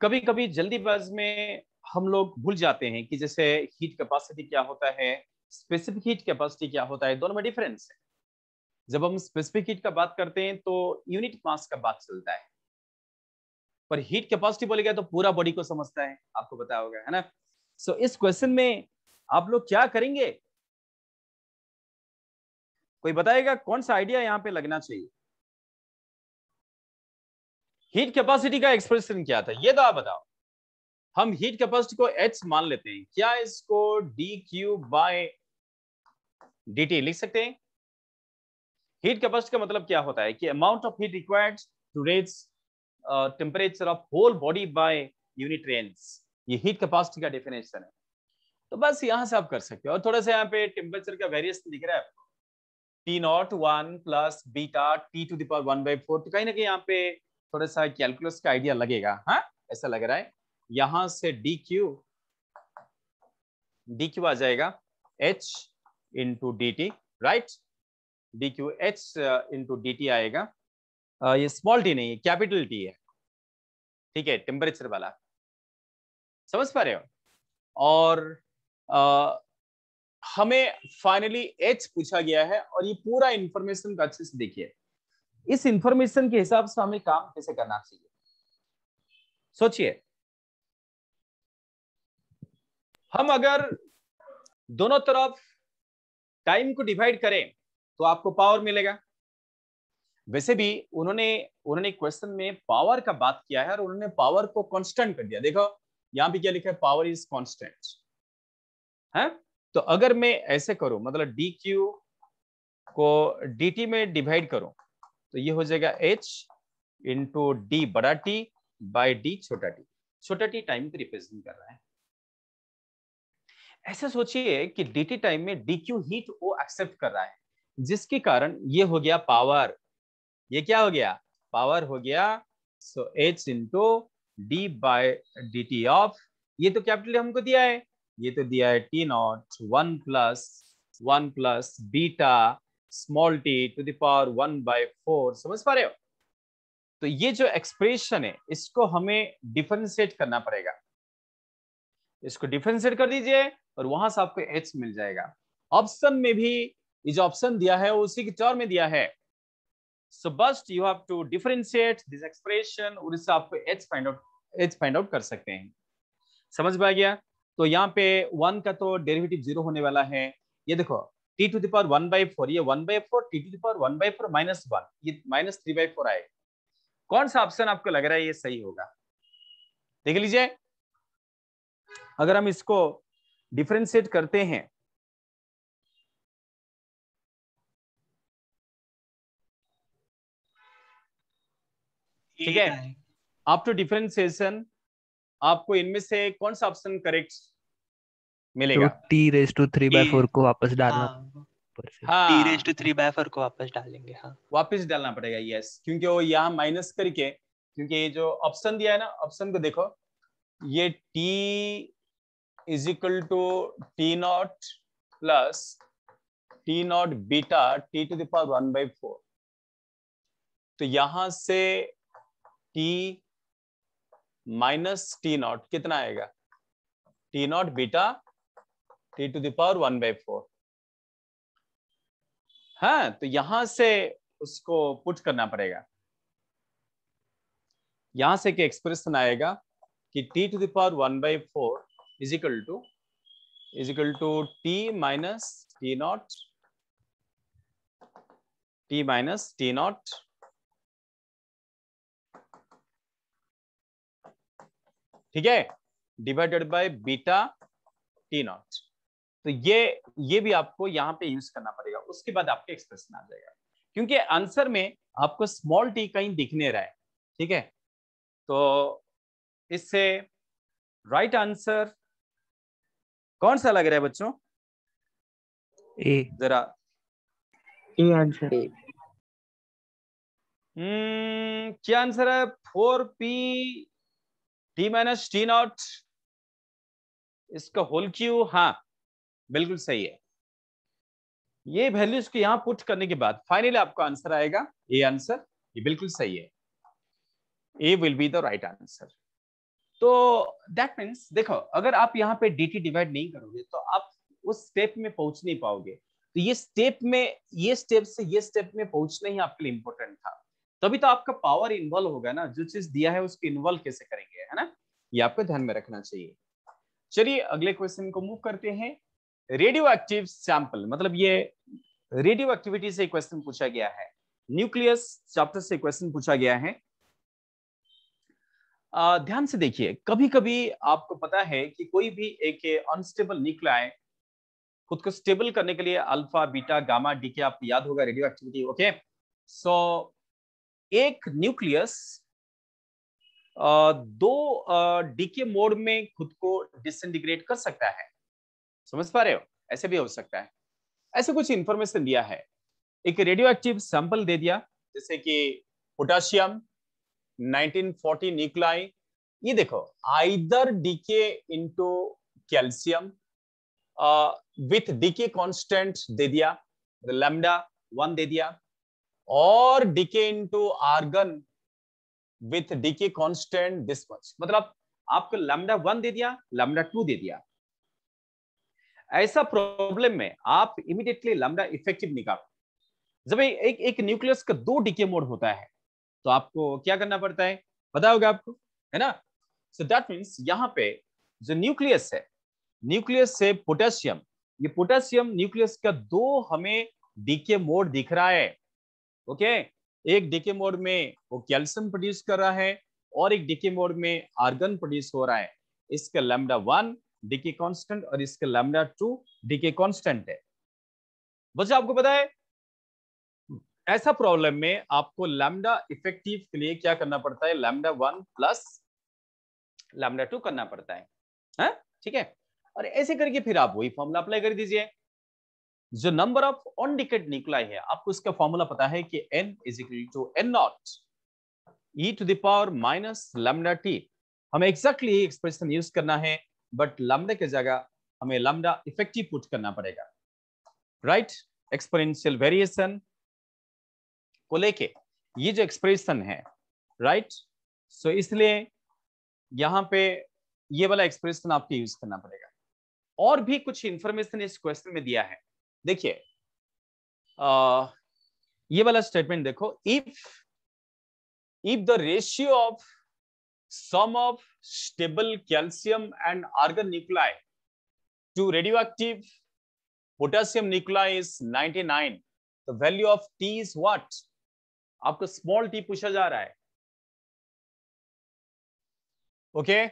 कभी कभी जल्दीबाज में हम लोग भूल जाते हैं कि जैसे हीट कैपेसिटी क्या होता है स्पेसिफिक हीट कैपेसिटी क्या होता है दोनों में डिफरेंस है जब हम स्पेसिफिक हीट का बात करते हैं तो यूनिट मास का बात चलता है पर हीट कैपेसिटी बोले बोलेगा तो पूरा बॉडी को समझता है आपको बताया होगा है ना सो so, इस क्वेश्चन में आप लोग क्या करेंगे कोई बताएगा कौन सा आइडिया यहां पे लगना चाहिए हीट कैपेसिटी का एक्सप्रेशन क्या था ये तो आप बताओ हम हीट कैपेसिटी को एच मान लेते हैं क्या इसको डी क्यू बाई डी लिख सकते हैं हीट कैपेसिटी का मतलब क्या होता है कि amount of heat required to raise temperature of whole body by unit range ये हीट कैपेसिटी का डेफिनेशन है तो बस यहां से आप कर सकते हो और थोड़ा सा यहाँ पे टेम्परेचर का वेरिएशन दिख रहा है T naught one plus beta T to the power one by four तो कहीं ना कहीं यहाँ पे थोड़ा सा कैलकुलस का आइडिया लगेगा हाँ ऐसा लग रहा है यहां से डी क्यू डी क्यू आ जाएगा H into dt right h uh, into dt आएगा uh, ये स्मॉल टी नहीं है कैपिटल टी है ठीक है टेम्परेचर वाला समझ पा रहे हो और uh, हमें फाइनली एच पूछा गया है और ये पूरा इंफॉर्मेशन का अच्छे से देखिए इस इंफॉर्मेशन के हिसाब से हमें काम कैसे करना चाहिए सोचिए हम अगर दोनों तरफ टाइम को डिवाइड करें तो आपको पावर मिलेगा वैसे भी उन्होंने उन्होंने क्वेश्चन में पावर का बात किया है और उन्होंने पावर को कांस्टेंट कर दिया देखो यहाँ पे क्या लिखा है पावर इज कांस्टेंट है तो अगर मैं ऐसे करूं मतलब डी क्यू को डी टी में डिवाइड करूं तो ये हो जाएगा एच इंटू डी बड़ा टी बाई डी छोटा टी छोटा टी टाइम को रिप्रेजेंट कर रहा है ऐसे सोचिए कि डीटी टाइम में डीक्यू हीट वो एक्सेप्ट कर रहा है जिसके कारण ये हो गया पावर ये क्या हो गया पावर हो गया so H into d by d T of ये तो कैपिटल हमको दिया है ये तो दिया है T naught one plus one plus beta small T to the power one by four समझ पा रहे हो तो ये जो एक्सप्रेशन है इसको हमें डिफ्रेंशिएट करना पड़ेगा इसको डिफ्रेंशिएट कर दीजिए और वहां से आपको एच मिल जाएगा ऑप्शन में भी ये जो ऑप्शन दिया है उसी के टर्म में दिया है so just you have to differentiate this expression और इससे आपको H find out H find out कर सकते हैं समझ में आ गया तो यहाँ पे वन का तो डेरिवेटिव जीरो होने वाला है ये देखो T to the power one by four ये one by four T to the power one by four minus one ये माइनस थ्री बाई फोर आए कौन सा ऑप्शन आपको लग रहा है ये सही होगा देख लीजिए अगर हम इसको डिफ्रेंशिएट करते हैं ठीक है आप टू डिफ्रेंसिएशन आपको इनमें से कौन सा ऑप्शन करेक्ट मिलेगा तो t raise to three by four को वापस डालना हाँ, हाँ। t raise to three by four को वापस डालेंगे हाँ वापस डालना पड़ेगा यस क्योंकि वो यहाँ माइनस करके क्योंकि ये जो ऑप्शन दिया है ना ऑप्शन को देखो ये T is equal to t naught plus t naught beta t to the power one by four तो यहां से t माइनस टी नॉट कितना आएगा T naught beta T to the power one by four है तो यहां से उसको पुट करना पड़ेगा यहां से एक एक्सप्रेशन आएगा कि t to the power one by four is equal to is equal to t minus t naught t minus t naught ठीक है divided by beta T naught तो ये ये भी आपको यहां पे यूज करना पड़ेगा उसके बाद आपके एक्सप्रेशन आ जाएगा क्योंकि आंसर में आपको स्मॉल टी कहीं दिखने रहा है ठीक है तो इससे राइट आंसर कौन सा लग रहा है बच्चों ए जरा ए आंसर हम्म क्या आंसर है four P T minus T naught इसका होल क्यू हाँ बिल्कुल सही है ये वैल्यूज को यहां पुट करने के बाद फाइनली आपका आंसर आएगा ए आंसर ये बिल्कुल सही है A will be the right answer तो दैट मीन्स देखो अगर आप यहाँ पे डी डिवाइड नहीं करोगे तो आप उस स्टेप में पहुंच नहीं पाओगे तो ये स्टेप में ये स्टेप से ये स्टेप में पहुंचना ही आपके लिए इम्पोर्टेंट था तभी तो आपका पावर इन्वॉल्व होगा ना जो चीज दिया है उसको इन्वॉल्व कैसे करेंगे है ना ये आपको ध्यान में रखना चाहिए चलिए अगले क्वेश्चन को मूव करते हैं रेडियो एक्टिव सैंपल मतलब ये रेडियो एक्टिविटी से क्वेश्चन पूछा गया है न्यूक्लियस चैप्टर से क्वेश्चन पूछा गया है ध्यान से देखिए कभी कभी आपको पता है कि कोई भी एक अनस्टेबल निकलाए खुद को स्टेबल करने के लिए अल्फा बीटा गामा डी के आपको याद होगा रेडियो एक्टिविटी ओके सो एक न्यूक्लियस दो डीके मोड में खुद को डिसइंटीग्रेट कर सकता है समझ पा रहे हो ऐसे भी हो सकता है ऐसे कुछ इंफॉर्मेशन दिया है एक रेडियो एक्टिव सैंपल दे दिया जैसे कि पोटाशियम 1940 निकलाई ये देखो either decay into calcium with decay constant दे दिया लैम्डा वन दे दिया और decay into argon with decay constant this much मतलब आपको लैम्डा वन दे दिया लैम्डा टू दे दिया ऐसा प्रॉब्लम में आप इमीडिएटली लैम्डा इफेक्टिव निकालो जब एक एक न्यूक्लियस का दो डीके मोड होता है तो आपको क्या करना पड़ता है पता होगा आपको है ना सो दैट मीन्स यहाँ पे जो न्यूक्लियस है न्यूक्लियस से पोटेशियम ये पोटेशियम न्यूक्लियस का दो हमें डीके मोड दिख रहा है ओके एक डीके मोड में वो कैल्शियम प्रोड्यूस कर रहा है और एक डीके मोड में आर्गन प्रोड्यूस हो रहा है इसका लैम्डा वन डीके कांस्टेंट और इसका लैम्डा टू डीके कांस्टेंट है बच्चा आपको पता है ऐसा प्रॉब्लम में आपको लैमडा इफेक्टिव के लिए क्या करना पड़ता है lambda one plus lambda two करना पड़ता है हाँ? ठीक है और ऐसे करके फिर आप वही फॉर्मूला अप्लाई कर दीजिए जो नंबर ऑफ ऑन डिकेट निकला है आपको उसका फॉर्मूला पता है कि N is equal to N naught e to the power minus lambda t हमें एक्जैक्टली exactly एक्सप्रेशन यूज करना है बट लमडा के जगह हमें लमडा इफेक्टिव पुट करना पड़ेगा राइट एक्सपोरेंशियल वेरिएशन को लेके ये जो एक्सप्रेशन है राइट सो इसलिए यहां पे ये वाला एक्सप्रेशन आपको यूज करना पड़ेगा और भी कुछ इंफॉर्मेशन इस क्वेश्चन में दिया है देखिए ये वाला स्टेटमेंट देखो if if the ratio of sum of stable calcium and argon nuclei to radioactive potassium nuclei is 99 the value of t is what आपको स्मॉल टी पूछा जा रहा है ओके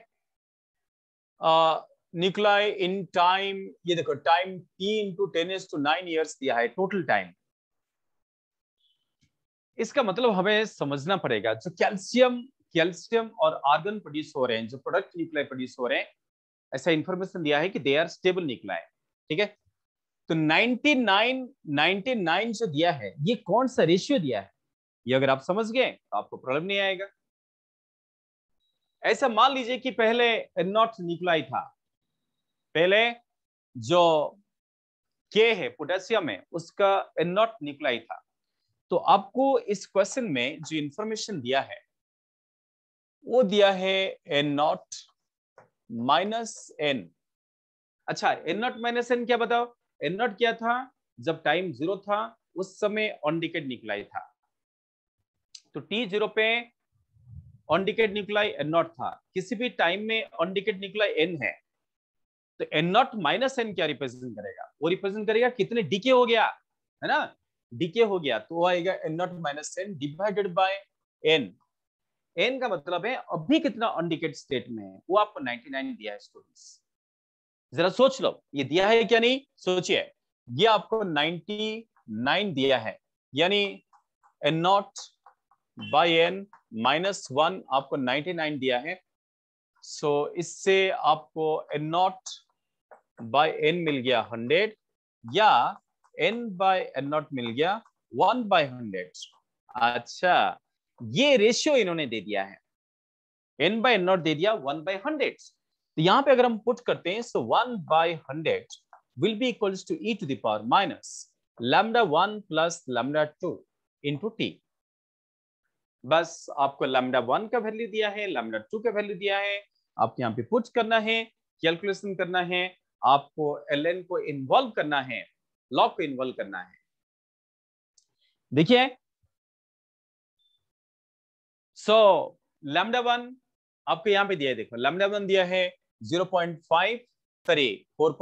निकलाय इन टाइम ये देखो टाइम टी इंटू टेन एस to nine years दिया है टोटल टाइम इसका मतलब हमें समझना पड़ेगा जो कैल्शियम कैल्शियम और आर्गन प्रोड्यूस हो रहे हैं जो प्रोडक्ट निकलाय प्रोड्यूस हो रहे हैं ऐसा इंफॉर्मेशन दिया है कि दे आर स्टेबल निकला है ठीक है तो 99 99 जो दिया है ये कौन सा रेशियो दिया है ये अगर आप समझ गए तो आपको प्रॉब्लम नहीं आएगा ऐसा मान लीजिए कि पहले नॉट निकलाई था पहले जो के है पोटेशियम है उसका नॉट निकलाई था तो आपको इस क्वेश्चन में जो इंफॉर्मेशन दिया है वो दिया है एन नॉट माइनस एन अच्छा एन नॉट माइनस एन क्या बताओ एन नॉट क्या था जब टाइम जीरो था उस समय ऑनडिकेट निकलाई था तो टी जीरो पे undecayed decayed nuclei N naught था किसी भी टाइम में ऑनडिकेट डिकेट न्यूक्लाई एन है तो एन नॉट माइनस एन क्या रिप्रेजेंट करेगा वो रिप्रेजेंट करेगा कितने डीके हो गया है ना डीके हो गया तो आएगा N naught minus N divided by N N का मतलब है अभी कितना ऑनडिकेट स्टेट में है वो आपको 99 दिया है स्टूडेंट्स जरा सोच लो ये दिया है क्या नहीं सोचिए ये आपको 99 दिया है यानी N naught by N minus one आपको नाइन दिया है सो so, इससे आपको एन नॉट बाई एन मिल गया हंड्रेड या एन बाय एन नॉट मिल गया वन बाय हंड्रेड अच्छा ये रेशियो इन्होंने दे दिया है एन बाय एन नॉट दे दिया वन बाय हंड्रेड तो यहां पे अगर हम पुट करते हैं so one by hundred will be equal to e to the power minus lambda one plus lambda two into t बस आपको लैमडा वन का वैल्यू दिया है लैमडा टू का वैल्यू दिया है आपको यहाँ पे पुट करना है कैलकुलेशन करना है आपको एल को इन्वॉल्व करना है लॉग को इन्वॉल्व करना है देखिए सो लैमडा वन आपको यहाँ पे दिया है देखो लैमडा वन दिया है zero point five sorry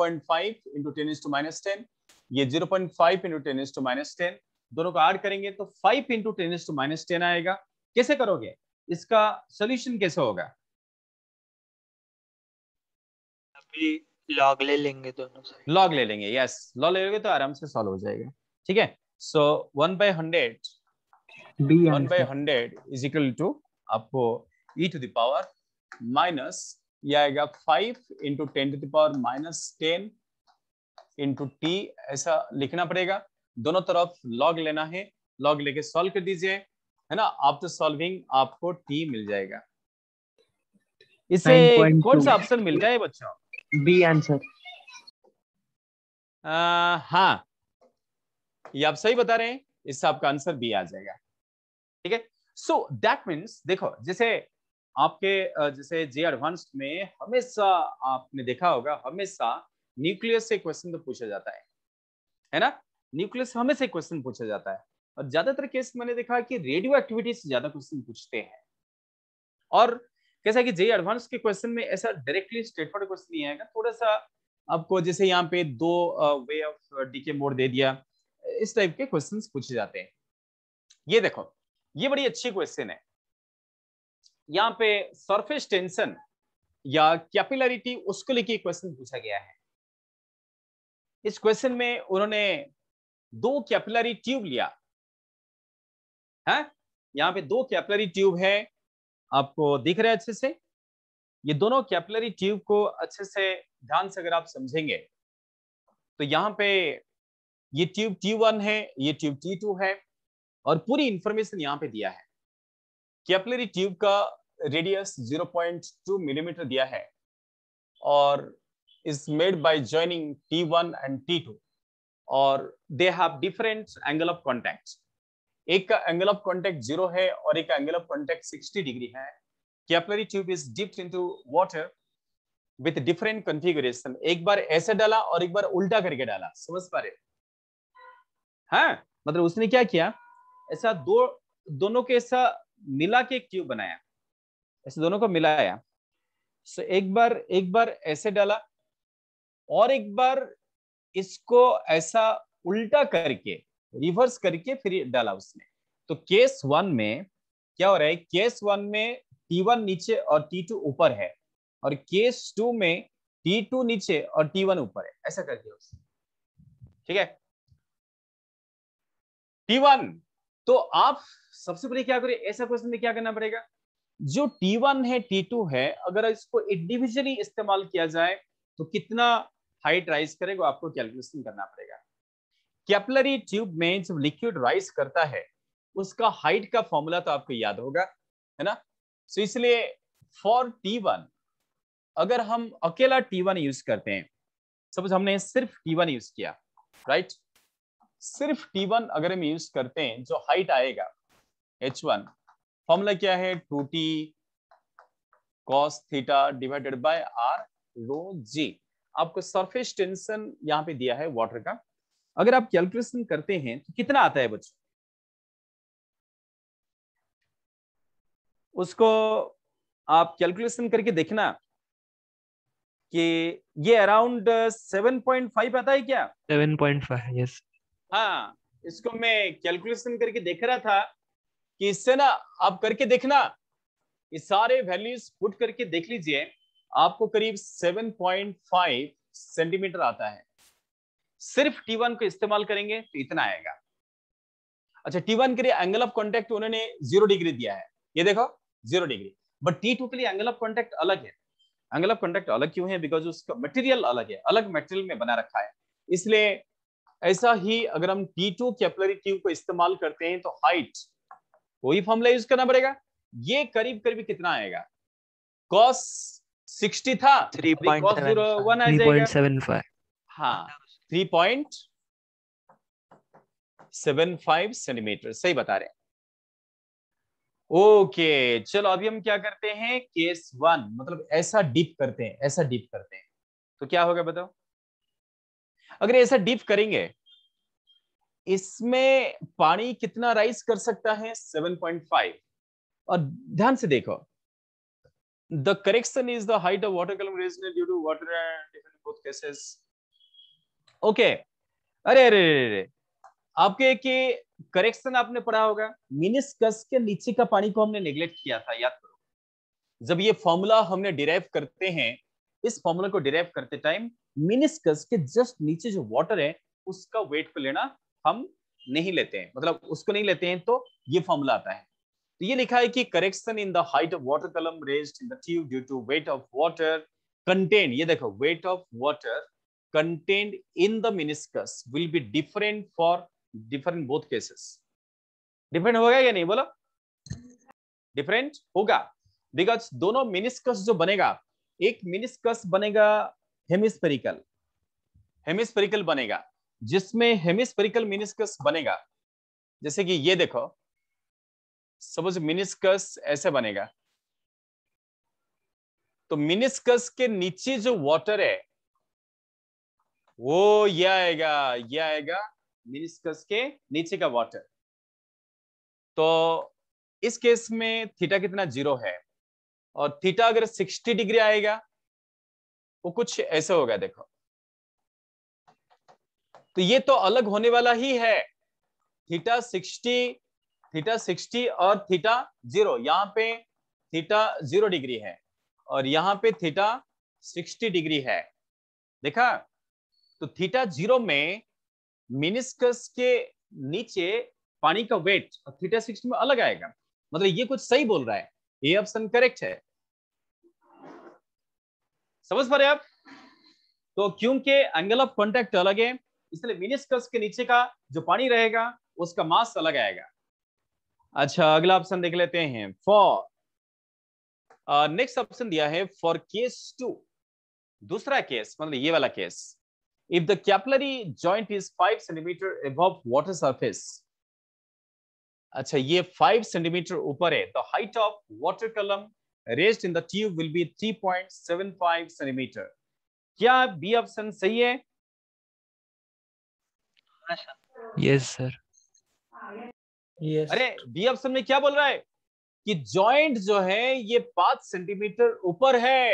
five into ten इंस टू माइनस टेन ये zero point five into ten इंस टू माइनस टेन दोनों को ऐड करेंगे तो फाइव इंटू टेन इंस टू माइनस टेन आएगा कैसे करोगे इसका सोल्यूशन कैसे होगा अभी लॉग ले लेंगे दोनों लॉग ले लेंगे यस लॉग ले लेंगे तो आराम से सॉल्व हो जाएगा ठीक है so one by hundred be one by hundred is equal to आपको ई टू दावर माइनस ये आएगा five into ten to the power minus ten into t ऐसा लिखना पड़ेगा दोनों तरफ लॉग लेना है लॉग लेके सॉल्व कर दीजिए है ना तो सॉल्विंग आपको टी मिल जाएगा इससे कौन सा ऑप्शन मिल जाए बच्चों बी आंसर हाँ ये आप सही बता रहे हैं इससे आपका आंसर बी आ जाएगा ठीक है सो दैट मीन्स देखो जैसे आपके जैसे जे एडवांस्ड में हमेशा आपने देखा होगा हमेशा न्यूक्लियस से क्वेश्चन तो पूछा जाता है है ना न्यूक्लियस हमेशा क्वेश्चन पूछा जाता है और ज्यादातर केस मैंने देखा कि रेडियो एक्टिविटी से ज्यादा क्वेश्चन पूछते हैं और कैसा कि जे एडवांस के क्वेश्चन में ऐसा डायरेक्टली स्टेटफोर्ड क्वेश्चन नहीं आएगा थोड़ा सा आपको जैसे यहाँ पे दो वे ऑफ डीके मोड दे दिया इस टाइप के क्वेश्चन पूछे जाते हैं ये देखो ये बड़ी अच्छी क्वेश्चन है यहाँ पे सरफेस टेंशन या कैपिलरिटी उसको लेके क्वेश्चन पूछा गया है इस क्वेश्चन में उन्होंने दो कैपिलरी ट्यूब लिया है यहाँ पे दो कैपलरी ट्यूब है आपको दिख रहे अच्छे से ये दोनों कैपलरी ट्यूब को अच्छे से ध्यान से अगर आप समझेंगे तो यहाँ पे ये ट्यूब टी वन है ये ट्यूब T2 है और पूरी इंफॉर्मेशन यहाँ पे दिया है कैपलरी ट्यूब का रेडियस 0.2 मिलीमीटर mm दिया है और is made by joining T one and T two और they have different angle of contact एक का एंगल ऑफ कॉन्टेक्ट जीरो है और एक का angle of contact sixty degree है capillary tube is dipped into water with different configuration एक बार ऐसे डाला और एक बार उल्टा करके डाला समझ पा रहे हाँ मतलब उसने क्या किया ऐसा दो दोनों के ऐसा मिला के क्यूब बनाया ऐसे दोनों को मिलाया सो एक बार एक बार ऐसे डाला और एक बार इसको ऐसा उल्टा करके रिवर्स करके फिर डाला उसने तो केस वन में क्या हो रहा है केस वन में टी वन नीचे और टी टू ऊपर है और केस टू में टी टू नीचे और टी वन ऊपर है ऐसा कर दिया उसने ठीक है टी वन तो आप सबसे पहले क्या करें ऐसा क्वेश्चन में क्या करना पड़ेगा जो टी वन है टी टू है अगर इसको इंडिविजुअली इस्तेमाल किया जाए तो कितना हाइट राइज करेगा आपको कैलकुलेशन करना पड़ेगा कैपलरी ट्यूब में जो लिक्विड राइज करता है उसका हाइट का फॉर्मूला तो आपको याद होगा है ना सो so इसलिए फॉर टी वन अगर हम अकेला टी वन यूज करते हैं सपोज हमने सिर्फ टी वन यूज किया राइट सिर्फ टी वन अगर हम यूज करते हैं जो हाइट आएगा एच वन फॉर्मूला क्या है two T cos theta divided by R rho g आपको सरफेस टेंशन यहाँ पे दिया है वाटर का अगर आप कैलकुलेशन करते हैं तो कितना आता है बच्चों उसको आप कैलकुलेशन करके देखना कि ये अराउंड सेवन पॉइंट फाइव आता है क्या सेवन पॉइंट फाइव यस हाँ इसको मैं कैलकुलेशन करके देख रहा था कि इससे ना आप करके देखना ये सारे वैल्यूज पुट करके देख लीजिए आपको करीब 7.5 सेंटीमीटर आता है सिर्फ टी वन को इस्तेमाल करेंगे तो इतना आएगा अच्छा टी वन के लिए एंगल ऑफ कॉन्टेक्ट उन्होंने जीरो डिग्री दिया है ये देखो zero degree but T two के लिए एंगल ऑफ कॉन्टेक्ट अलग है एंगल ऑफ कॉन्टेक्ट अलग क्यों है बिकॉज उसका मटेरियल अलग है अलग मटेरियल में बना रखा है इसलिए ऐसा ही अगर हम टी टू कैपलरी ट्यूब को इस्तेमाल करते हैं तो हाइट वही फॉर्मूला यूज करना पड़ेगा ये करीब करीब कितना आएगा कॉस 60 था 3.7 हाँ three point seven five centimetre सही बता रहे ओके okay, चलो अभी हम क्या करते हैं केस वन मतलब ऐसा डीप करते हैं ऐसा डीप करते हैं तो क्या होगा बताओ अगर ऐसा डीप करेंगे इसमें पानी कितना राइज कर सकता है सेवन पॉइंट फाइव और ध्यान से देखो the correction is the height of water column raised due to water and different both cases okay अरे अरे अरे अरे आपके एक करेक्शन आपने पढ़ा होगा मिनिस्कस के नीचे का पानी को हमने निग्लेक्ट किया था याद करो जब ये फॉर्मूला हमने डिराइव करते हैं इस फॉर्मूला को डिराइव करते टाइम मिनिस्कस के जस्ट नीचे जो वाटर है उसका वेट को लेना हम नहीं लेते हैं मतलब उसको नहीं लेते हैं तो ये फॉर्मूला आता है तो ये लिखा है कि correction in the height of water column raised in the tube due to weight of water contain ये देखो weight of water contained in the meniscus will be different for different both cases different होगा या नहीं बोलो different होगा because दोनों meniscus जो बनेगा एक मिनिस्कस बनेगा हेमिस्पेरिकल हेमिस्पेरिकल बनेगा जिसमें हेमिस्पेरिकल मिनिस्कस बनेगा जैसे कि ये देखो सपोज मिनिस्कस ऐसे बनेगा तो मिनिस्कस के नीचे जो वाटर है वो ये आएगा ये आएगा मिनिस्कस के नीचे का वाटर तो इस केस में थीटा कितना जीरो है और थीटा अगर सिक्सटी डिग्री आएगा वो कुछ ऐसे होगा देखो तो ये तो अलग होने वाला ही है थीटा सिक्सटी थीटा सिक्सटी और थीटा जीरो यहां पे थीटा जीरो डिग्री है और यहां पे थीटा सिक्सटी डिग्री है देखा तो थीटा जीरो में मिनिस्कस के नीचे पानी का वेट और थीटा सिक्स में अलग आएगा मतलब ये कुछ सही बोल रहा है ये ऑप्शन करेक्ट है समझ पा रहे आप तो क्योंकि एंगल ऑफ कॉन्टेक्ट अलग है इसलिए मिनिस्कस के नीचे का जो पानी रहेगा उसका मास अलग आएगा अच्छा अगला ऑप्शन देख लेते हैं फॉर नेक्स्ट ऑप्शन दिया है फॉर केस टू दूसरा केस मतलब ये वाला case if the capillary joint is 5 centimeter above water surface, अच्छा ये 5 सेंटीमीटर ऊपर है तो height of water column rest in the tube will be 3.75 centimetre क्या बी ऑप्शन सही है यस हाँ सर यस अरे बी ऑप्शन में क्या बोल रहा है कि जॉइंट जो है ये 5 सेंटीमीटर ऊपर है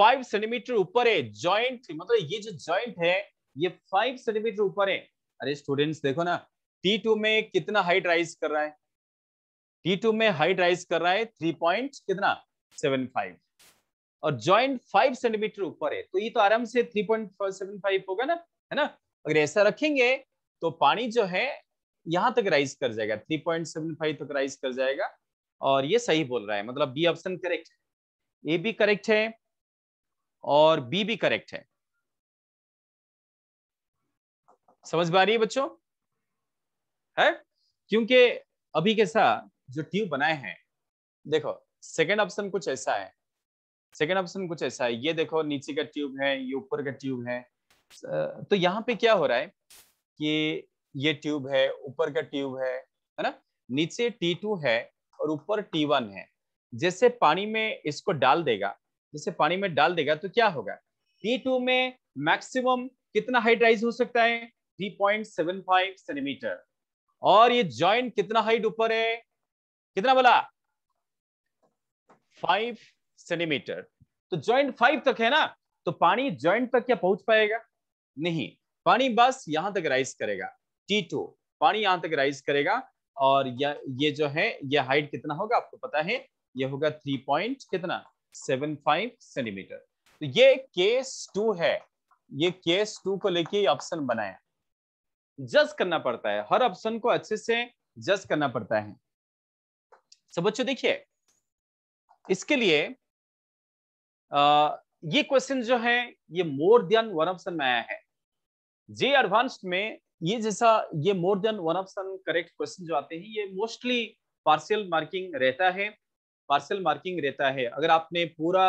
फाइव सेंटीमीटर ऊपर है जॉइंट मतलब ये जो जॉइंट है ये फाइव सेंटीमीटर ऊपर है अरे स्टूडेंट्स देखो ना टी टू में कितना हाइट राइज कर रहा है टी टू में हाइट राइज कर रहा है थ्री पॉइंट कितना सेवन फाइव और जॉइंट फाइव सेंटीमीटर ऊपर है तो ये तो आराम से थ्री पॉइंट सेवन फाइव होगा ना है ना अगर ऐसा रखेंगे तो पानी जो है यहां तक राइज कर जाएगा थ्री पॉइंट सेवन फाइव तक राइज कर जाएगा और ये सही बोल रहा है मतलब बी ऑप्शन करेक्ट है ए भी करेक्ट है और बी भी करेक्ट है समझ पा रही है बच्चों है क्योंकि अभी कैसा जो ट्यूब बनाए हैं देखो सेकंड ऑप्शन कुछ ऐसा है सेकंड ऑप्शन कुछ ऐसा है ये देखो नीचे का ट्यूब है ये ऊपर का ट्यूब है तो यहाँ पे क्या हो रहा है कि ये ट्यूब है ऊपर का ट्यूब है है ना नीचे T2 है और ऊपर T1 है जैसे पानी में इसको डाल देगा जिसे पानी में डाल देगा तो क्या होगा टी टू में मैक्सिमम कितना हाइट राइज हो सकता है फाइव सेंटीमीटर और ये जॉइंट कितना हाइट ऊपर है कितना बोला फाइव सेंटीमीटर तो जॉइंट फाइव तक है ना तो पानी जॉइंट तक क्या पहुंच पाएगा नहीं पानी बस यहां तक राइज करेगा टी टू पानी यहां तक राइज करेगा और ये जो है ये हाइट कितना होगा आपको पता है ये होगा थ्री पॉइंट कितना सेवन फाइव सेंटीमीटर तो ये केस टू है ये केस टू को लेके ऑप्शन बनाया जज करना पड़ता है हर ऑप्शन को अच्छे से जज करना पड़ता है सब बच्चों देखिए इसके लिए आ, ये क्वेश्चन जो है ये मोर देन वन ऑप्शन में आया है जे एडवांस्ड में ये जैसा ये more than one option correct question जो आते हैं ये मोस्टली पार्शियल मार्किंग रहता है पार्सल मार्किंग रहता है अगर आपने पूरा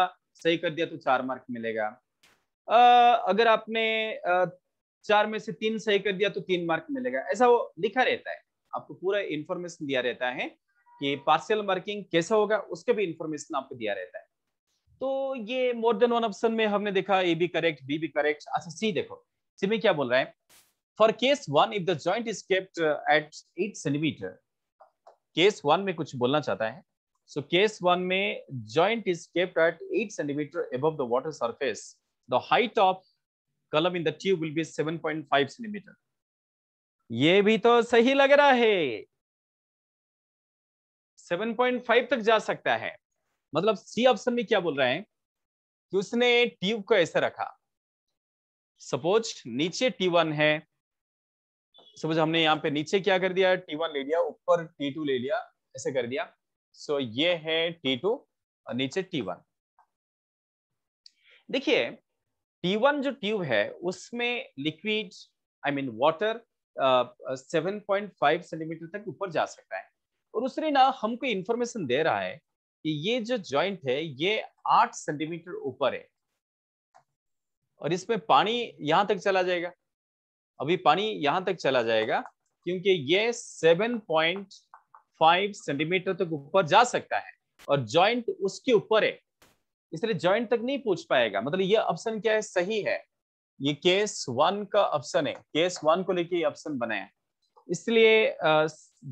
सही कर दिया तो चार मार्क मिलेगा आ, अगर आपने आ, चार में से तीन सही कर दिया तो तीन मार्क मिलेगा ऐसा वो लिखा रहता है आपको पूरा इंफॉर्मेशन दिया रहता है कि पार्सल मार्किंग कैसा होगा उसका भी इंफॉर्मेशन आपको दिया रहता है तो ये मोर देन वन ऑप्शन में हमने देखा A B correct B B correct अच्छा सी देखो सी में क्या बोल रहा है for case one if the joint is kept at eight centimetre case one में कुछ बोलना चाहता है So case one may joint is kept at 8 centimeter above the water surface. The height of column in the tube will be 7.5 centimeter. ये भी तो सही लग रहा है 7.5 तक जा सकता है मतलब सी ऑप्शन में क्या बोल रहे हैं कि उसने ट्यूब को ऐसे रखा सपोज नीचे T1 है सपोज हमने यहाँ पे नीचे क्या कर दिया T1 ले लिया ऊपर T2 ले लिया ऐसे कर दिया सो ये है टी टू और नीचे टी वन देखिए टी वन जो ट्यूब है उसमें liquid I mean water seven point five centimetre तक ऊपर जा सकता है और उसने ना हमको इंफॉर्मेशन दे रहा है कि ये जो जॉइंट है ये आठ सेंटीमीटर ऊपर है और इसमें पानी यहां तक चला जाएगा अभी पानी यहां तक चला जाएगा क्योंकि ये सेवन पॉइंट फाइव सेंटीमीटर तक ऊपर जा सकता है और ज्वाइंट उसके ऊपर है इसलिए ज्वाइंट तक नहीं पूछ पाएगा मतलब ये ऑप्शन क्या है सही है ये केस वन का ऑप्शन है केस वन को लेके ऑप्शन बनाया है इसलिए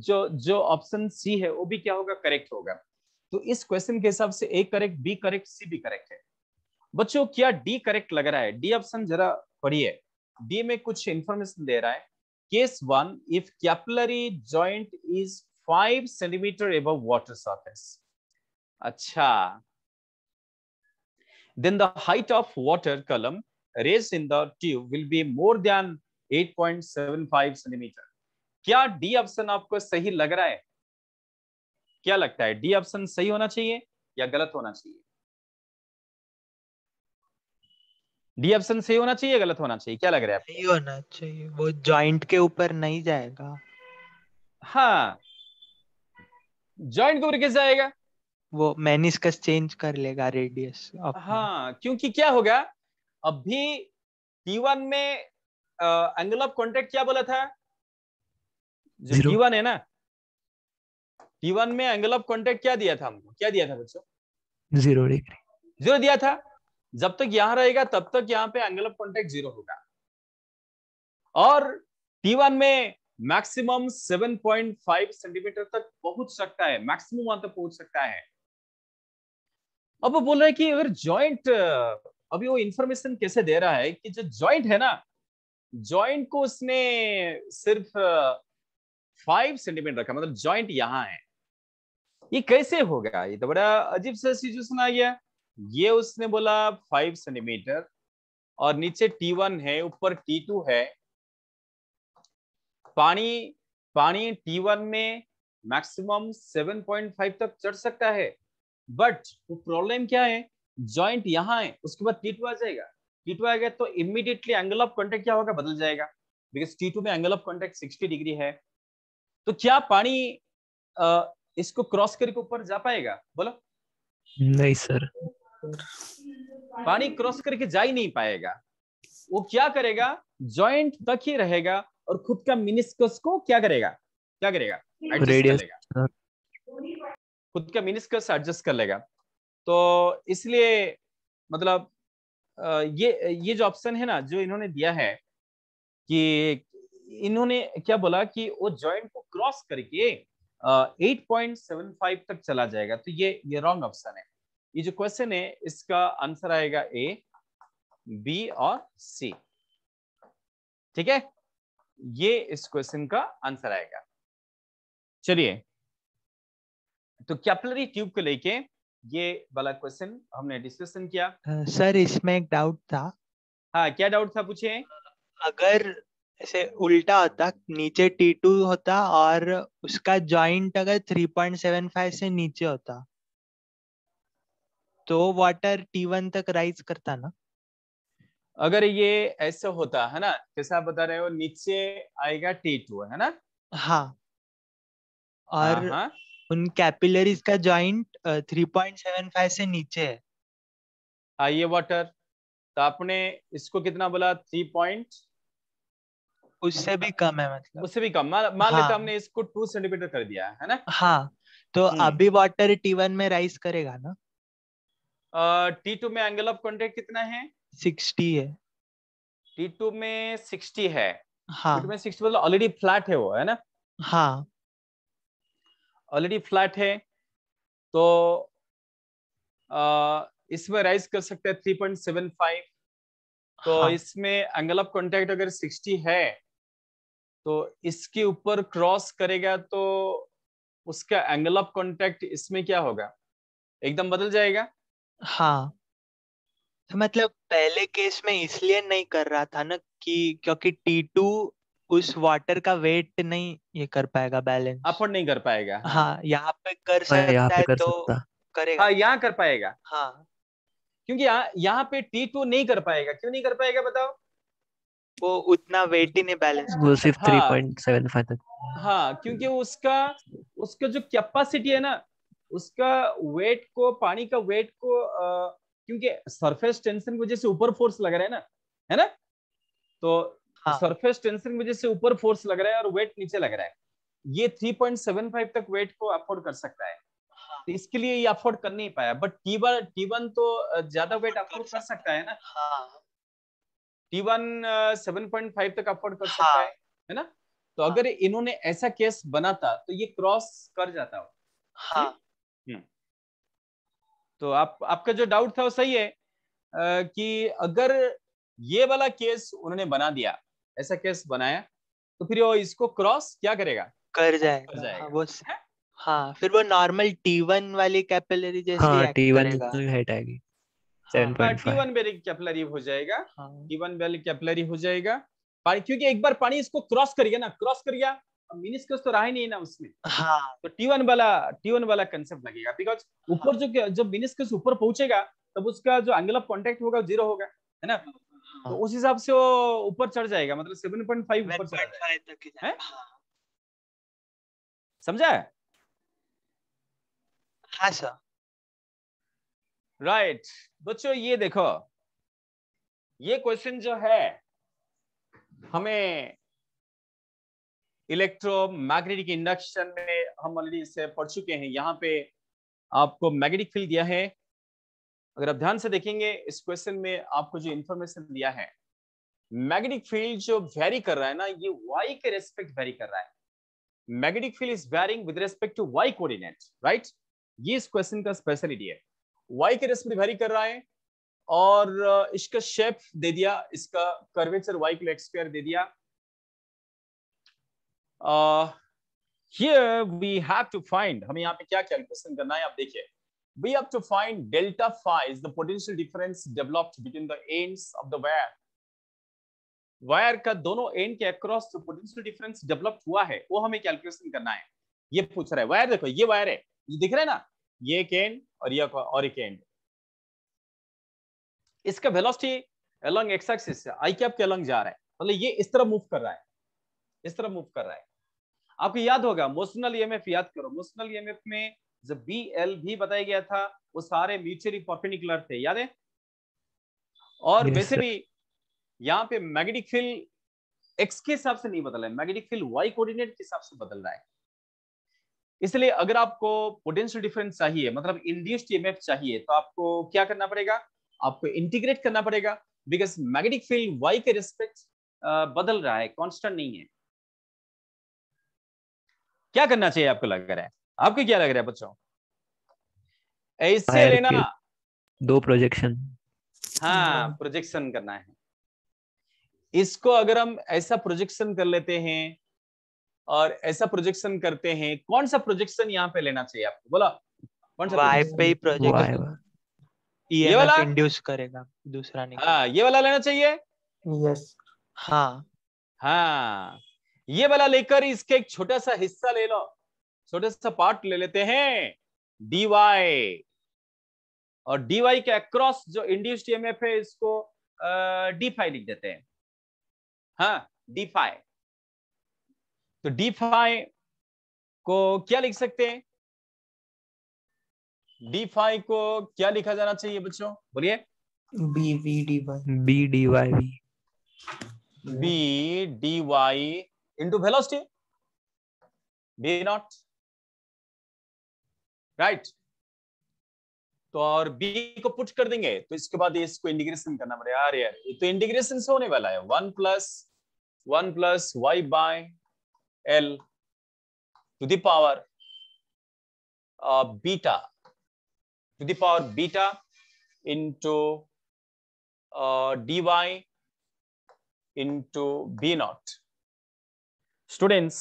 जो जो ऑप्शन सी है वो भी क्या होगा करेक्ट होगा तो इस क्वेश्चन के हिसाब से A correct B correct C भी करेक्ट है बच्चों क्या डी करेक्ट लग रहा है डी ऑप्शन जरा पढ़िए डी में कुछ इंफॉर्मेशन दे रहा है case one if capillary joint is five centimetre above water surface अच्छा then the height of water column raised in the tube will be more than 8.75 centimetre क्या डी ऑप्शन आपको सही लग रहा है क्या लगता है डी ऑप्शन सही होना चाहिए या गलत होना चाहिए डी ऑप्शन सही होना चाहिए गलत होना चाहिए क्या लग रहा है सही होना चाहिए वो जॉइंट के ऊपर नहीं जाएगा हाँ जॉइंट दूर किस जाएगा वो मेनिस्कस चेंज कर लेगा रेडियस हाँ क्योंकि क्या होगा अभी टी1 में एंगल ऑफ कॉन्टेक्ट क्या बोला था जो टी1 है ना टी1 में एंगल ऑफ कॉन्टेक्ट क्या दिया था हमको क्या दिया था बच्चों जीरो डिग्री जीरो दिया था जब तक यहां रहेगा तब तक यहां पे एंगल ऑफ कॉन्टेक्ट जीरो होगा और टी1 में मैक्सिमम 7.5 सेंटीमीटर तक पहुंच सकता है मैक्सिमम वहां तक पहुंच सकता है अब वो बोल रहे कि अगर जॉइंट अभी वो इंफॉर्मेशन कैसे दे रहा है कि जो जॉइंट है ना जॉइंट को उसने सिर्फ फाइव सेंटीमीटर रखा मतलब जॉइंट यहाँ है ये कैसे हो गया ये तो बड़ा अजीब सा सिचुएशन आ गया ये उसने बोला फाइव सेंटीमीटर और नीचे टी वन है ऊपर टी टू है पानी पानी T1 में मैक्सिमम 7.5 तक चढ़ सकता है बट वो प्रॉब्लम क्या है जॉइंट यहाँ है उसके बाद T2 आ जाएगा T2 टू आएगा तो इमिडिएटली एंगल ऑफ कॉन्टेक्ट क्या होगा बदल जाएगा बिकॉज T2 में एंगल ऑफ कॉन्टेक्ट 60 डिग्री है तो क्या पानी आ, इसको क्रॉस करके ऊपर जा पाएगा बोलो नहीं सर पानी क्रॉस करके जा ही नहीं पाएगा वो क्या करेगा जॉइंट तक ही रहेगा और खुद का मिनिस्कस को क्या करेगा क्या करेगा एडजस्ट करेगा हाँ। खुद का मिनिस्कस एडजस्ट कर लेगा तो इसलिए मतलब ये ये जो ऑप्शन है ना जो इन्होंने दिया है कि इन्होंने क्या बोला कि वो जॉइंट को क्रॉस करके एट पॉइंट तक चला जाएगा तो ये ये रॉन्ग ऑप्शन है ये जो क्वेश्चन है इसका आंसर आएगा ए बी और सी ठीक है ये इस क्वेश्चन का आंसर आएगा चलिए तो कैपलरी ट्यूब को लेके ये वाला क्वेश्चन हमने डिस्कशन किया सर इसमें एक डाउट था हाँ क्या डाउट था पूछे अगर ऐसे उल्टा होता नीचे टी टू होता और उसका जॉइंट अगर 3.75 से नीचे होता तो वाटर टी वन तक राइज करता ना अगर ये ऐसे होता है ना जैसे आप बता रहे हो नीचे आएगा टी टू है ना हाँ और हाँ।, हाँ। उन कैपिलरीज का जॉइंट फाइव से नीचे है हाँ ये वाटर तो आपने इसको कितना बोला थ्री पॉइंट उससे भी कम है मतलब उससे भी कम मान हाँ। लेते हमने इसको टू सेंटीमीटर कर दिया है ना हाँ तो हम्म। अभी वाटर टी वन में राइज करेगा ना टी टू में एंगल ऑफ कॉन्टेक्ट कितना है सिक्सटी है टी टू में सिक्सटी है हाँ सिक्सटी मतलब ऑलरेडी फ्लैट है वो है ना हाँ ऑलरेडी फ्लैट है तो आ, इसमें राइज कर सकते हैं थ्री पॉइंट सेवन फाइव तो हाँ. इसमें एंगल ऑफ कॉन्टेक्ट अगर सिक्सटी है तो इसके ऊपर क्रॉस करेगा तो उसका एंगल ऑफ कॉन्टेक्ट इसमें क्या होगा एकदम बदल जाएगा हाँ तो मतलब पहले केस में इसलिए नहीं कर रहा था ना कि क्योंकि टी टू उस वाटर का वेट नहीं ये कर पाएगा बैलेंस अफोर्ड नहीं कर पाएगा हाँ यहाँ पे कर हाँ, सकता पे है कर तो सकता। करेगा हाँ यहाँ कर पाएगा हाँ क्योंकि यहाँ यहाँ पे टी टू नहीं कर पाएगा क्यों नहीं कर पाएगा बताओ वो उतना वेट ही नहीं बैलेंस वो सिर्फ थ्री पॉइंट सेवन फाइव तक हाँ क्योंकि उसका उसका जो कैपेसिटी है ना उसका वेट को पानी का वेट को क्योंकि सरफेस टेंशन की वजह से ऊपर फोर्स लग रहा है ना है ना तो सरफेस हाँ। टेंशन की वजह से ऊपर फोर्स लग रहा है और वेट नीचे लग रहा है ये 3.75 तक वेट को अफोर्ड कर सकता है हाँ। तो इसके लिए ये अफोर्ड कर नहीं पाया but T one T one तो ज्यादा वेट अफोर्ड कर सकता है ना T one seven point five तक अफोर्ड कर सकता हाँ। है है ना तो अगर इन्होंने ऐसा केस बनाता तो ये क्रॉस कर जाता हो हाँ. हम्म? तो आप आपका जो डाउट था वो सही है आ, कि अगर ये वाला केस उन्होंने बना दिया ऐसा केस बनाया तो फिर वो इसको क्रॉस क्या करेगा कर जाएगा, कर जाएगा। हाँ, वो हाँ फिर वो नॉर्मल T1 वाली कैपिलरी जैसे हाँ, T1 हेट आएगी T1 वाली कैपिलरी हो जाएगा हाँ. T1 वाली कैपिलरी हो जाएगा पानी क्योंकि एक बार पानी इसको क्रॉस कर गया ना क्रॉस कर गया मिनिस्कस तो रहा ही नहीं ना उसमें हाँ तो टी वन वाला टी वन वाला कंसेप्ट लगेगा बिकॉज ऊपर हाँ। जो जब मिनिस्कस ऊपर पहुंचेगा तब उसका जो एंगल ऑफ कॉन्टेक्ट होगा जीरो होगा है ना हाँ। तो उस हिसाब से वो ऊपर चढ़ जाएगा मतलब सेवन पॉइंट फाइव ऊपर हाँ। समझा है हाँ सर राइट बच्चों ये देखो ये क्वेश्चन जो है हमें इलेक्ट्रोमैग्नेटिक इंडक्शन में हम ऑलरेडी इससे पढ़ चुके हैं यहाँ पे आपको मैग्नेटिक फील्ड दिया है अगर आप ध्यान से देखेंगे इस क्वेश्चन में आपको जो इंफॉर्मेशन दिया है मैग्नेटिक फील्ड जो वेरी कर रहा है ना ये वाई के रेस्पेक्ट वेरी कर रहा है magnetic field is varying with respect to Y coordinate right ये इस क्वेश्चन का स्पेशलिटी है वाई के रेस्पेक्ट वेरी कर रहा है और इसका शेप दे दिया इसका कर्वेचर वाई को एक्सपेयर दे दिया Uh, here we have to find यहाँ पे क्या calculation करना है आप देखिए we have to find delta phi is the potential difference developed between the ends of the wire wire का दोनों एंड के अक्रॉस जो पोटेंशियल डिफरेंस डेवलप हुआ है वो हमें कैलकुलेशन करना है ये पूछ रहा है वायर देखो ये वायर है ये दिख रहा है ना ये एक एंड और ये और एक एंड इसका velocity along X axis i cap के अलोंग जा रहा है मतलब ये इस तरह मूव कर रहा है इस तरह मूव कर रहा है आपको याद होगा मोशनल ईएमएफ याद करो मोशनल ईएमएफ में जो बी एल भी बताया गया था वो सारे म्यूचुअली परपेंडिकुलर थे याद है और yes, वैसे भी यहाँ पे मैग्नेटिक फील्ड एक्स के हिसाब से नहीं बदल रहा है मैग्नेटिक फील्ड वाई कोऑर्डिनेट के हिसाब से बदल रहा है इसलिए अगर आपको पोटेंशियल डिफरेंस चाहिए मतलब इंड्यूस्ड ईएमएफ चाहिए तो आपको क्या करना पड़ेगा आपको इंटीग्रेट करना पड़ेगा बिकॉज मैग्नेटिक फील्ड वाई के रिस्पेक्ट बदल रहा है कॉन्स्टेंट नहीं है क्या करना चाहिए आपको लग रहा है आपको क्या लग रहा है बच्चों ऐसे लेना दो प्रोजेक्शन हाँ प्रोजेक्शन करना है इसको अगर हम ऐसा प्रोजेक्शन कर लेते हैं और ऐसा प्रोजेक्शन करते हैं कौन सा प्रोजेक्शन यहाँ पे लेना चाहिए आपको बोला कौन सा वाई पे ही प्रोजेक्शन e ये वाला इंड्यूस करेगा दूसरा नहीं हाँ ये वाला लेना चाहिए यस हाँ हाँ ये वाला लेकर इसके एक छोटा सा हिस्सा ले लो छोटा सा पार्ट ले लेते हैं डी वाई और डी वाई के अक्रॉस जो इंड्यूस्ड ईएमएफ e है इसको डी फाइव लिख देते हैं हाँ डी फाइव तो डी फाइव को क्या लिख सकते हैं डी फाइव को क्या लिखा जाना चाहिए बच्चों बोलिए B V D Y B D Y B D Y into velocity B naught right तो और b को पुट कर देंगे तो इसके बाद इसको इंटीग्रेशन करना पड़ेगा यार यार तो इंटीग्रेशन से होने वाला है one plus one plus Y by L to the power beta to the power beta into D Y into B naught students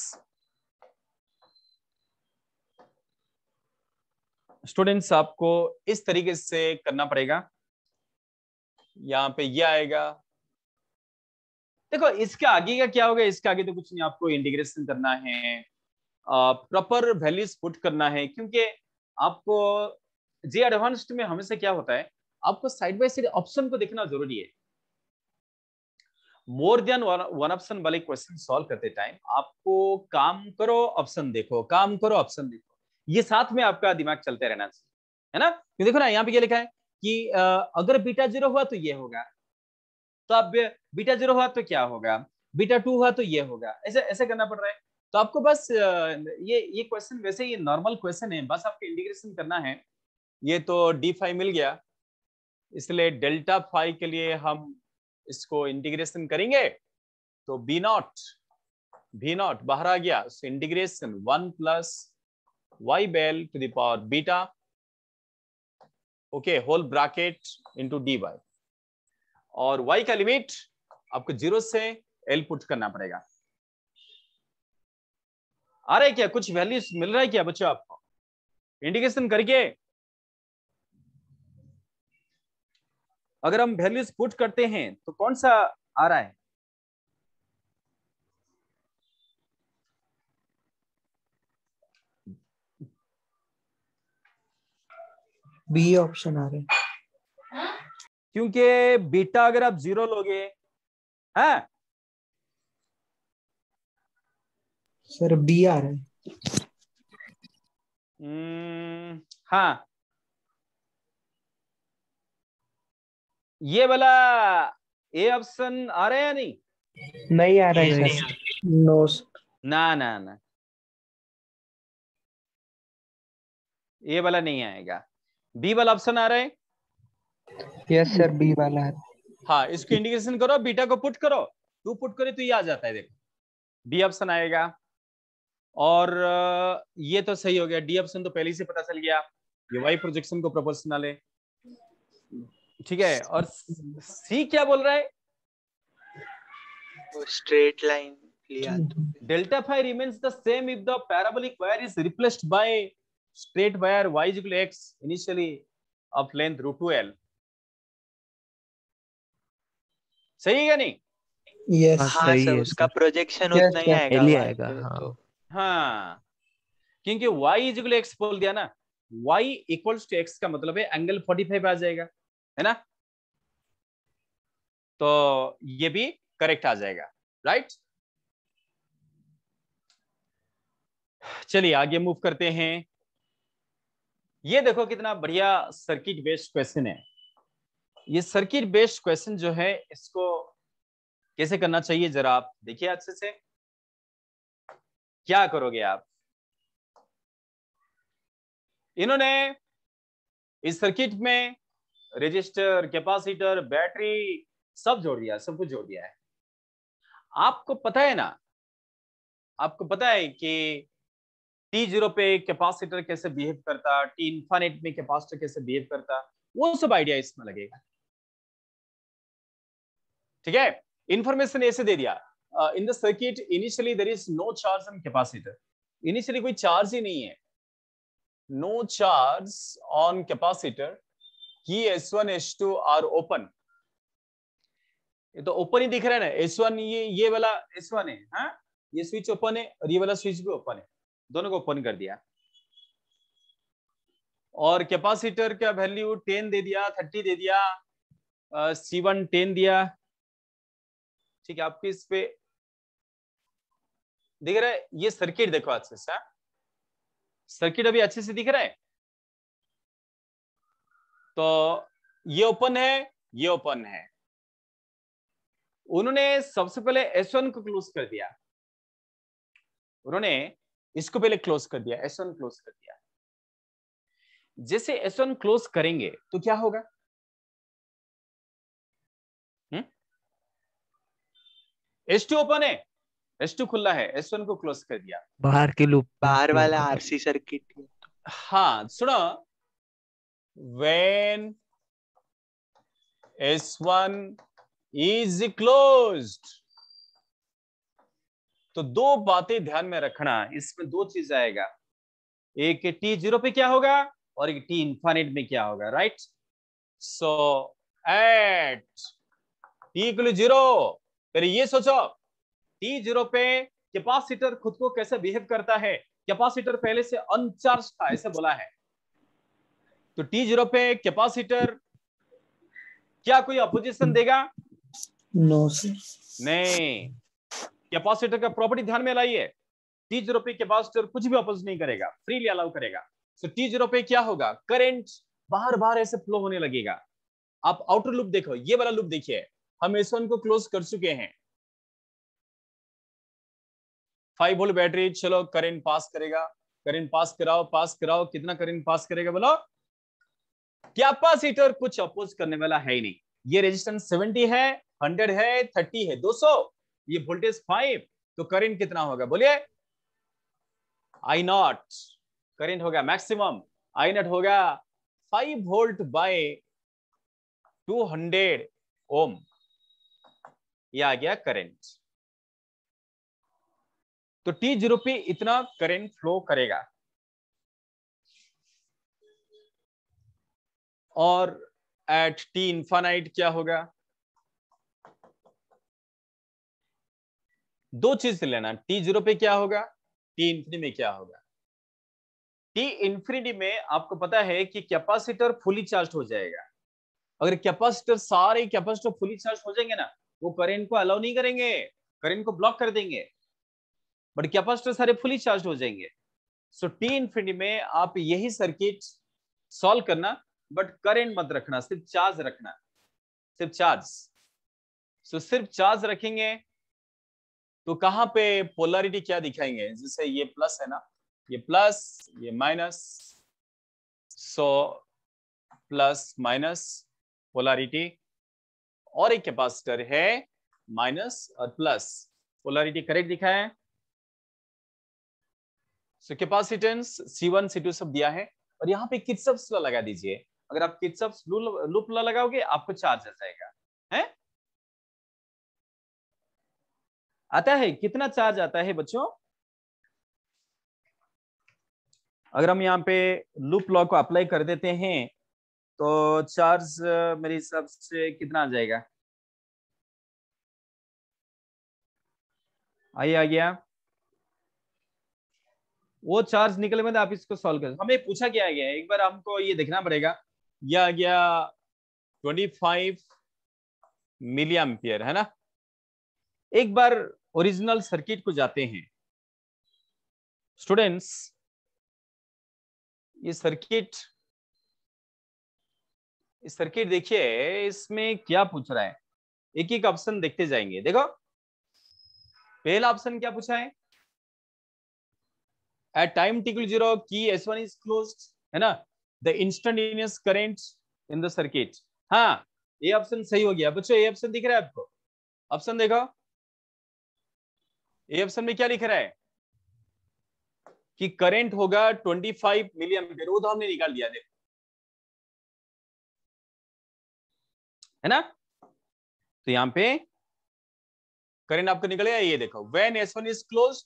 students आपको इस तरीके से करना पड़ेगा यहाँ पे ये आएगा देखो इसके आगे का क्या होगा इसके आगे तो कुछ नहीं आपको इंटीग्रेशन करना है प्रॉपर वैल्यूज पुट करना है क्योंकि आपको जे एडवांस्ड में हमेशा क्या होता है आपको साइड बाय साइड ऑप्शन को देखना जरूरी है मोर देन वन ऑप्शन वाले क्वेश्चन सॉल्व करते टाइम आपको काम करो ऑप्शन देखो काम करो ऑप्शन देखो ये साथ में आपका दिमाग चलते रहना चाहिए है ना क्यों देखो ना यहाँ पे क्या लिखा है कि अगर बीटा जीरो हुआ तो ये होगा तो अब बीटा जीरो हुआ तो क्या होगा बीटा टू हुआ तो ये होगा ऐसे ऐसे करना पड़ रहा है तो आपको बस ये ये क्वेश्चन वैसे ये नॉर्मल क्वेश्चन है बस आपको इंटीग्रेशन करना है ये तो डी फाइव मिल गया इसलिए डेल्टा फाइव के लिए हम इसको इंटीग्रेशन करेंगे तो बी नॉट बी नॉट बाहर आ गया so integration one plus Y by L to the power beta okay whole bracket into D Y और वाई का लिमिट आपको जीरो से एल पुट करना पड़ेगा आ रहा है क्या कुछ वैल्यूज मिल रहा है क्या बच्चों आपको इंडिकेशन करके अगर हम वैल्यूज पुट करते हैं तो कौन सा आ रहा है बी ऑप्शन आ रहे क्योंकि बीटा अगर आप जीरो लोगे हैं सर बी आ रहा है हाँ ये वाला ए ऑप्शन आ रहा है या नहीं नहीं आ रहा है नो ना ना ना ये वाला नहीं आएगा बी वाला ऑप्शन आ रहा है यस सर बी वाला है हाँ इसको इंडिकेशन करो बीटा को पुट करो टू पुट करे तो ये आ जाता है देखो बी ऑप्शन आएगा और ये तो सही हो गया डी ऑप्शन तो पहले से पता चल गया ये वाई प्रोजेक्शन को प्रोपोर्शनल है ठीक है और सी क्या बोल रहा है स्ट्रेट लाइन लिया delta phi remains the same if the parabolic wire is replaced by straight wire Y y X initially of length root two L सही है क्या नहीं yes, हाँ सही सर, उसका प्रोजेक्शन yes, उतना ही आएगा, आएगा तो। हाँ, हाँ। क्योंकि y इज इक्वल एक्स बोल दिया ना y इक्वल्स टू एक्स का मतलब है एंगल 45 आ जाएगा है ना तो ये भी करेक्ट आ जाएगा राइट चलिए आगे मूव करते हैं ये देखो कितना बढ़िया सर्किट बेस्ड क्वेश्चन है ये सर्किट बेस्ड क्वेश्चन जो है इसको कैसे करना चाहिए जरा आप देखिए अच्छे से क्या करोगे आप इन्होंने इस सर्किट में रजिस्टर कैपेसिटर बैटरी सब जोड़ दिया सब कुछ जोड़ दिया है आपको पता है ना आपको पता है कि टी जीरो पे कैपेसिटर कैसे बिहेव करता टी इंफानेट में कैपेसिटर कैसे बिहेव करता वो सब आइडिया इसमें लगेगा ठीक है इंफॉर्मेशन ऐसे दे दिया in the circuit initially there is no charge on capacitor initially कोई चार्ज ही नहीं है नो चार्ज ऑन कैपेसिटर ही S one S two are open ये तो ओपन ही दिख रहा है ना एस वन ये ये वाला एस वन है हा? ये स्विच ओपन है और ये वाला स्विच भी ओपन है दोनों को ओपन कर दिया और कैपेसिटर का वैल्यू टेन दे दिया थर्टी दे दिया सी वन टेन दिया ठीक है आपके इस पे दिख रहा है ये सर्किट देखो अच्छे से सर्किट हाँ? अभी अच्छे से दिख रहा है तो ये ओपन है ये ओपन है उन्होंने सबसे पहले एस वन को क्लोज कर दिया उन्होंने इसको पहले क्लोज कर दिया एस वन क्लोज कर दिया जैसे एस वन क्लोज करेंगे तो क्या होगा एस टू ओपन है एस टू खुला है एस वन को क्लोज कर दिया बाहर के लूप बाहर वाला आरसी सर्किट हाँ सुनो when S1 is closed तो दो बातें ध्यान में रखना इसमें दो चीज आएगा एक टी जीरो पे क्या होगा और एक टी इंफानेट में क्या होगा right so at T equal zero फिर ये सोचो टी जीरो पे कैपेसिटर खुद को कैसे बिहेव करता है कैपेसिटर पहले से अनचार्ज था ऐसे बोला है तो टी जीरो पे कैपेसिटर क्या कोई अपोजिशन देगा नो no, नहीं कैपेसिटर का प्रॉपर्टी ध्यान में लाइए टी जीरो पे कैपेसिटर कुछ भी अपोज नहीं करेगा फ्रीली अलाउ करेगा तो टी जीरो पे क्या होगा करंट बार बार ऐसे फ्लो होने लगेगा आप आउटर लूप देखो ये वाला लूप देखिए हम इस वन को क्लोज कर चुके हैं फाइव वोल्ट बैटरी चलो करंट पास करेगा करंट पास कराओ पास कराओ कितना करंट पास करेगा बोलो कैपेसिटर कुछ अपोज करने वाला है ही नहीं ये रेजिस्टेंस 70 है 100 है 30 है 200 ये वोल्टेज 5 तो करंट कितना होगा बोलिए आई नॉट करंट होगा मैक्सिमम आई नॉट होगा 5 वोल्ट बाय 200 ओम ये आ गया करंट तो टी जीरो पे इतना करंट फ्लो करेगा और एट टी इंफानाइट क्या होगा दो चीज से लेना टी जीरो पे क्या होगा टी इंफिनी में क्या होगा टी इन्फिनिटी में आपको पता है कि कैपेसिटर फुली चार्ज हो जाएगा अगर कैपेसिटर सारे कैपेसिटर फुली चार्ज हो जाएंगे ना वो करेंट को अलाउ नहीं करेंगे करेंट को ब्लॉक कर देंगे बट कैपेसिटर सारे फुली चार्ज हो जाएंगे सो टी इंफिनिटी में आप यही सर्किट सॉल्व करना बट करेंट मत रखना सिर्फ चार्ज रखना सिर्फ चार्ज सो so, सिर्फ चार्ज रखेंगे तो कहां पे पोलरिटी क्या दिखाएंगे जैसे ये प्लस है ना ये प्लस ये minus so plus minus polarity और एक कैपेसिटर है माइनस और प्लस पोलरिटी करेक्ट दिखा है so capacitance C one C two सब दिया है और यहां पे किट्सअप्स लगा दीजिए अगर आप किचअप लूप ला लगाओगे आपको चार्ज आ जाएगा है आता है कितना चार्ज आता है बच्चों अगर हम यहाँ पे लूप लॉ को अप्लाई कर देते हैं तो चार्ज मेरे हिसाब से कितना आ जाएगा आइए आ गया वो चार्ज निकल में आप इसको सॉल्व कर हमें पूछा क्या गया एक बार हमको ये देखना पड़ेगा यह आ गया 25 मिली एम्पियर है ना एक बार ओरिजिनल सर्किट को जाते हैं स्टूडेंट्स ये सर्किट इस सर्किट देखिए इसमें क्या पूछ रहा है एक एक ऑप्शन देखते जाएंगे देखो पहला ऑप्शन क्या पूछा है एट टाइम टिकल जीरो की एस वन इज क्लोज है ना the instantaneous current in the circuit हाँ ये ऑप्शन सही हो गया बच्चों ये ऑप्शन दिख रहा है आपको ऑप्शन देखो ये ऑप्शन में क्या लिख रहा है कि करंट होगा 25 मिली एम्पियर वो तो हमने निकाल दिया देखो है ना तो यहां पे करंट आपको निकलेगा ये देखो when S one is close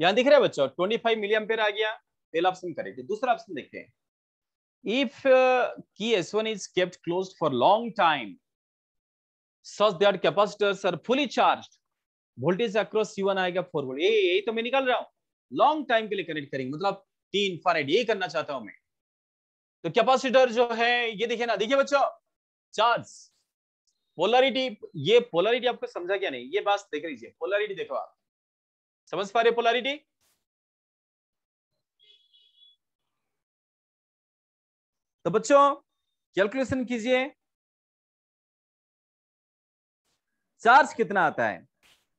यहां दिख रहा है बच्चों 25 मिली एम्पियर आ गया पहला ऑप्शन करेक्ट दूसरा ऑप्शन देखते हैं if uh, key S1 is kept closed for long time, such that capacitors are fully charged, voltage across C1 aayega 4 volt ye यही to main nikal raha hu Long time ke liye connect karenge matlab 3 farad ye karna chahta hu main तो capacitor जो है ये देखिए ना देखिए बच्चों charge polarity ये पोलरिटी आपको समझा क्या नहीं ये बात देख लीजिए पोलरिटी देखो आप समझ पा रहे पोलरिटी तो बच्चों कैलकुलेशन कीजिए चार्ज कितना आता है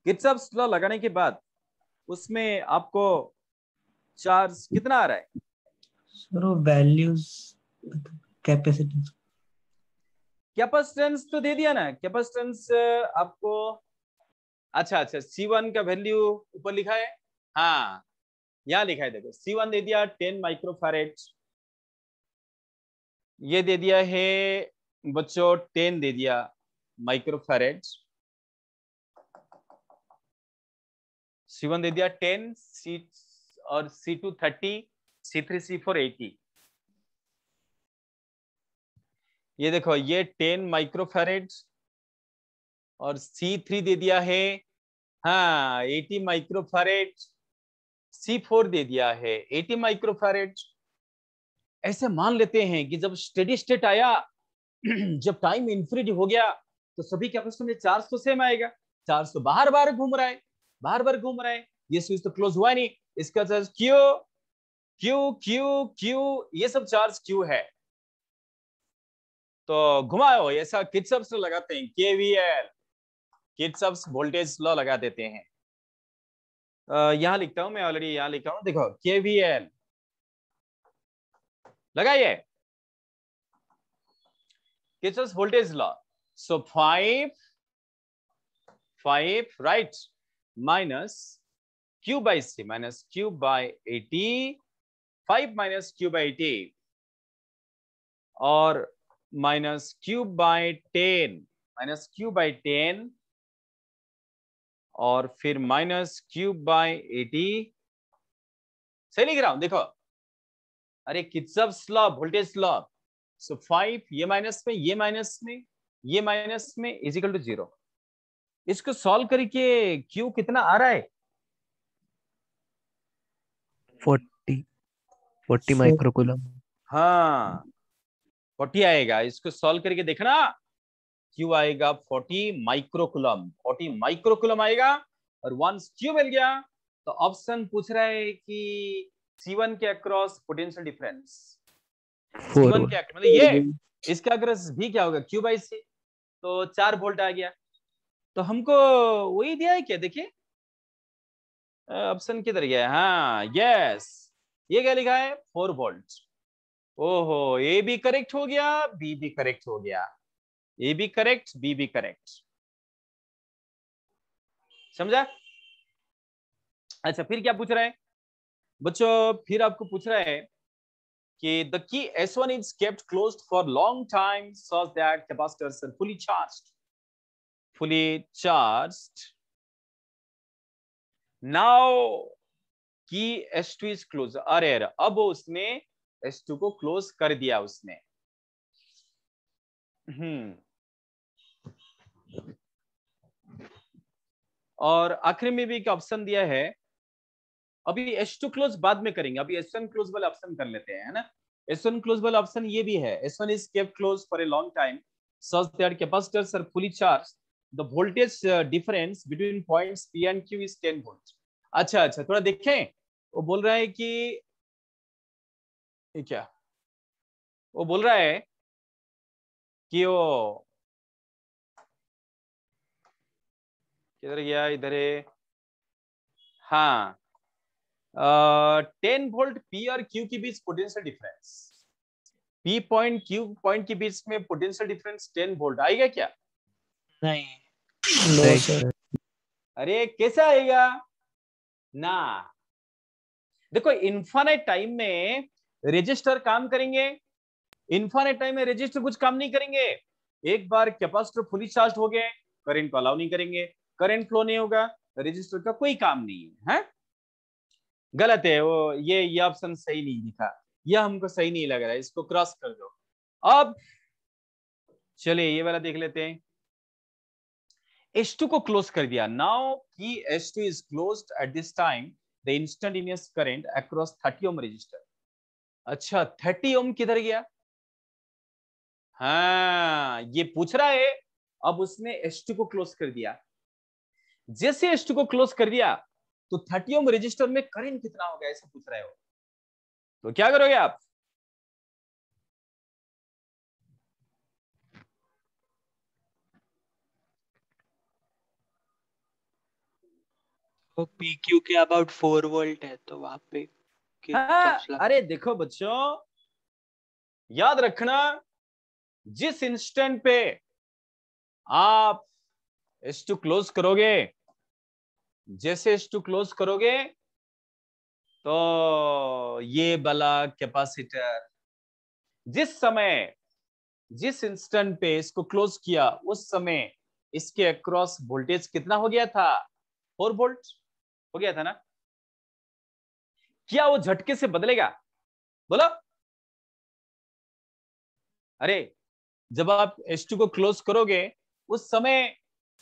किचअप लॉ लगाने के बाद उसमें आपको चार्ज कितना आ रहा है सर वैल्यूज कैपेसिटेंस कैपेसिटेंस तो दे दिया ना कैपेसिटेंस आपको अच्छा अच्छा सी वन का वैल्यू ऊपर लिखा है हाँ यहाँ लिखा है देखो सी वन दे दिया टेन माइक्रोफारेड ये दे दिया है बच्चों टेन दे दिया माइक्रोफेरेड सी वन दे दिया टेन सी और C two thirty C three C four eighty ये देखो ये टेन माइक्रोफेरेट और सी थ्री दे दिया है हाँ एटी माइक्रोफेरेट सी फोर दे दिया है एटी माइक्रोफेरेड ऐसे मान लेते हैं कि जब स्टडी स्टेट आया (clears throat) जब टाइम इन्फ्रिज हो गया तो सभी कैपेसिटर में चार सौ सेम आएगा चार सौ बार बार घूम रहा है बार बार घूम रहा है ये स्विच तो क्लोज हुआ नहीं इसका charge Q Q Q Q ये सब चार्ज क्यू है तो घुमाओ ऐसा किट किट्सअप्स लगाते हैं केवीएल किट्सअप्स वोल्टेज लॉ लगा देते हैं यहां लिखता हूं मैं ऑलरेडी यहां लिखा हूं देखो केवीएल लगाइए voltage law so five five right minus Q by C minus Q by eighty five minus Q by eighty और minus Q by ten minus Q by ten और फिर माइनस क्यू बाई एटी सही लिख रहा हूं देखो अरे किट्सअप्स law voltage law so five ये माइनस में ये माइनस में ये माइनस में इजिकल टू जीरो इसको सॉल्व करके क्यू कितना आ रहा है फोर्टी फोर्टी माइक्रोकुलम हाँ फोर्टी आएगा इसको सॉल्व करके देखना क्यू आएगा फोर्टी माइक्रोकुलम फोर्टी माइक्रोकुलम आएगा और वंस क्यू मिल गया तो ऑप्शन पूछ रहा है कि सी वन के अक्रॉस पोटेंशियल डिफरेंस C1 के मतलब ये इसका अक्रॉस भी क्या होगा क्यू बाई सी तो चार वोल्ट आ गया तो हमको वही दिया है क्या देखिए ऑप्शन किधर गया हाँ यस ये क्या लिखा है फोर वोल्ट ओहो ए भी करेक्ट हो गया बी भी करेक्ट हो गया ए भी करेक्ट बी भी करेक्ट समझा अच्छा फिर क्या पूछ रहे हैं बच्चों फिर आपको पूछ रहा है कि the key S one is kept close for long time such that capacitors are fully charge fully charge now key S two is close अरे अरे अब उसने एस टू को क्लोज कर दिया उसने हम्म और आखिर में भी एक ऑप्शन दिया है अभी एस टू क्लोज बाद में करेंगे अभी एस वन क्लोज वाले ऑप्शन कर लेते हैं एस वन क्लोज वाले ऑप्शन ये भी है एस वन इज केव long time such that capacitor sir fully charge the voltage difference between points P and Q is 10 volt अच्छा अच्छा थोड़ा देखें वो बोल रहा है कि क्या वो बोल रहा है कि वो किधर गया इधर है हाँ टेन वोल्ट पी और क्यू के बीच potential difference P point Q point के बीच में पोटेंशियल डिफरेंस टेन वोल्ट आएगा क्या नहीं अरे कैसा आएगा ना देखो इन्फानाइट टाइम में रजिस्टर काम करेंगे इन्फानाइट टाइम में रजिस्टर कुछ काम नहीं करेंगे एक बार कैपेसिटर फुली चार्ज हो गए करंट को अलाउ नहीं करेंगे करंट फ्लो नहीं होगा रजिस्टर का कोई काम नहीं है, है? हाँ? गलत है वो ये ये ऑप्शन सही नहीं दिखा यह हमको सही नहीं लग रहा है इसको क्रॉस कर दो अब चलिए ये वाला देख लेते हैं एस टू को क्लोज कर दिया now key two is close at this time the instantaneous current across thirty ohm resistor अच्छा थर्टी ओम किधर गया हाँ ये पूछ रहा है अब उसने एस टू को क्लोज कर दिया जैसे एस टू को क्लोज कर दिया तो थर्टी ओम रजिस्टर में करंट कितना होगा ऐसा पूछ रहे हो तो क्या करोगे आप पी तो क्यू के अबाउट फोर वोल्ट है तो वहां पे हाँ, अरे देखो बच्चों याद रखना जिस इंस्टेंट पे आप इस टू क्लोज करोगे जैसे एस टू क्लोज करोगे तो ये वाला कैपेसिटर जिस समय जिस इंस्टेंट पे इसको क्लोज किया उस समय इसके अक्रॉस वोल्टेज कितना हो गया था फोर वोल्ट हो गया था ना क्या वो झटके से बदलेगा बोलो अरे जब आप एस टू को क्लोज करोगे उस समय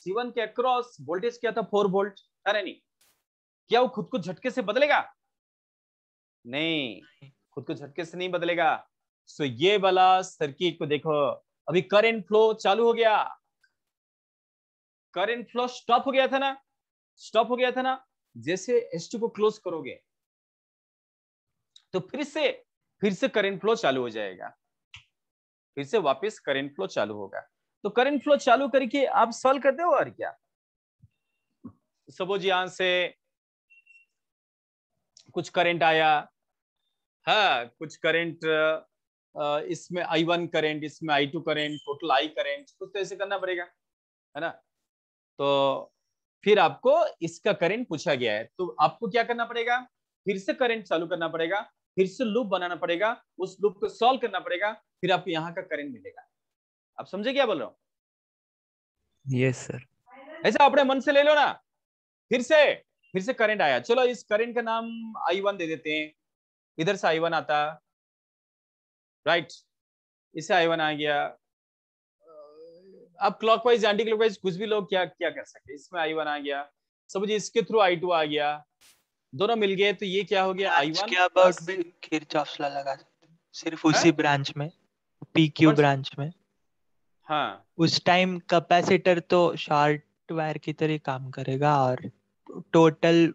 सीवन के अक्रॉस वोल्टेज क्या था फोर वोल्ट अरे नहीं क्या वो खुद को झटके से बदलेगा नहीं खुद को झटके से नहीं बदलेगा सो ये वाला सर्किट को देखो अभी करेंट फ्लो चालू हो गया करेंट फ्लो स्टॉप हो गया था ना स्टॉप हो गया था ना जैसे एस को क्लोज करोगे तो फिर से फिर से करेंट फ्लो चालू हो जाएगा फिर से वापस करेंट फ्लो चालू होगा तो करंट फ्लो चालू करके आप सॉल्व करते हो और क्या सपोज यहां से कुछ करंट आया है हाँ, कुछ करंट इसमें आई वन करेंट इसमें I two current total I current कुछ तो ऐसे करना पड़ेगा है ना तो फिर आपको इसका करंट पूछा गया है तो आपको क्या करना पड़ेगा फिर से करंट चालू करना पड़ेगा फिर से लूप बनाना पड़ेगा उस लूप को सॉल्व करना पड़ेगा फिर आपको यहाँ का करंट मिलेगा आप समझे क्या बोल रहा हूँ यस सर ऐसा अपने मन से ले लो ना फिर से फिर से करंट आया चलो इस करंट का नाम आई वन दे देते हैं इधर से आई वन आता राइट इससे आई वन आ गया अब क्लॉकवाइज एंटी क्लॉकवाइज कुछ भी लोग क्या क्या कर सकते इसमें आई वन आ गया सब जी इसके थ्रू आई टू आ गया दोनों मिल गए तो ये क्या हो गया आई वन क्या अबाउट भी किरचॉफ्स लॉ लगा सिर्फ हाँ? उसी है? ब्रांच में पी क्यू ब्रांच में हाँ उस टाइम कैपेसिटर तो शॉर्ट वायर की तरह काम करेगा और total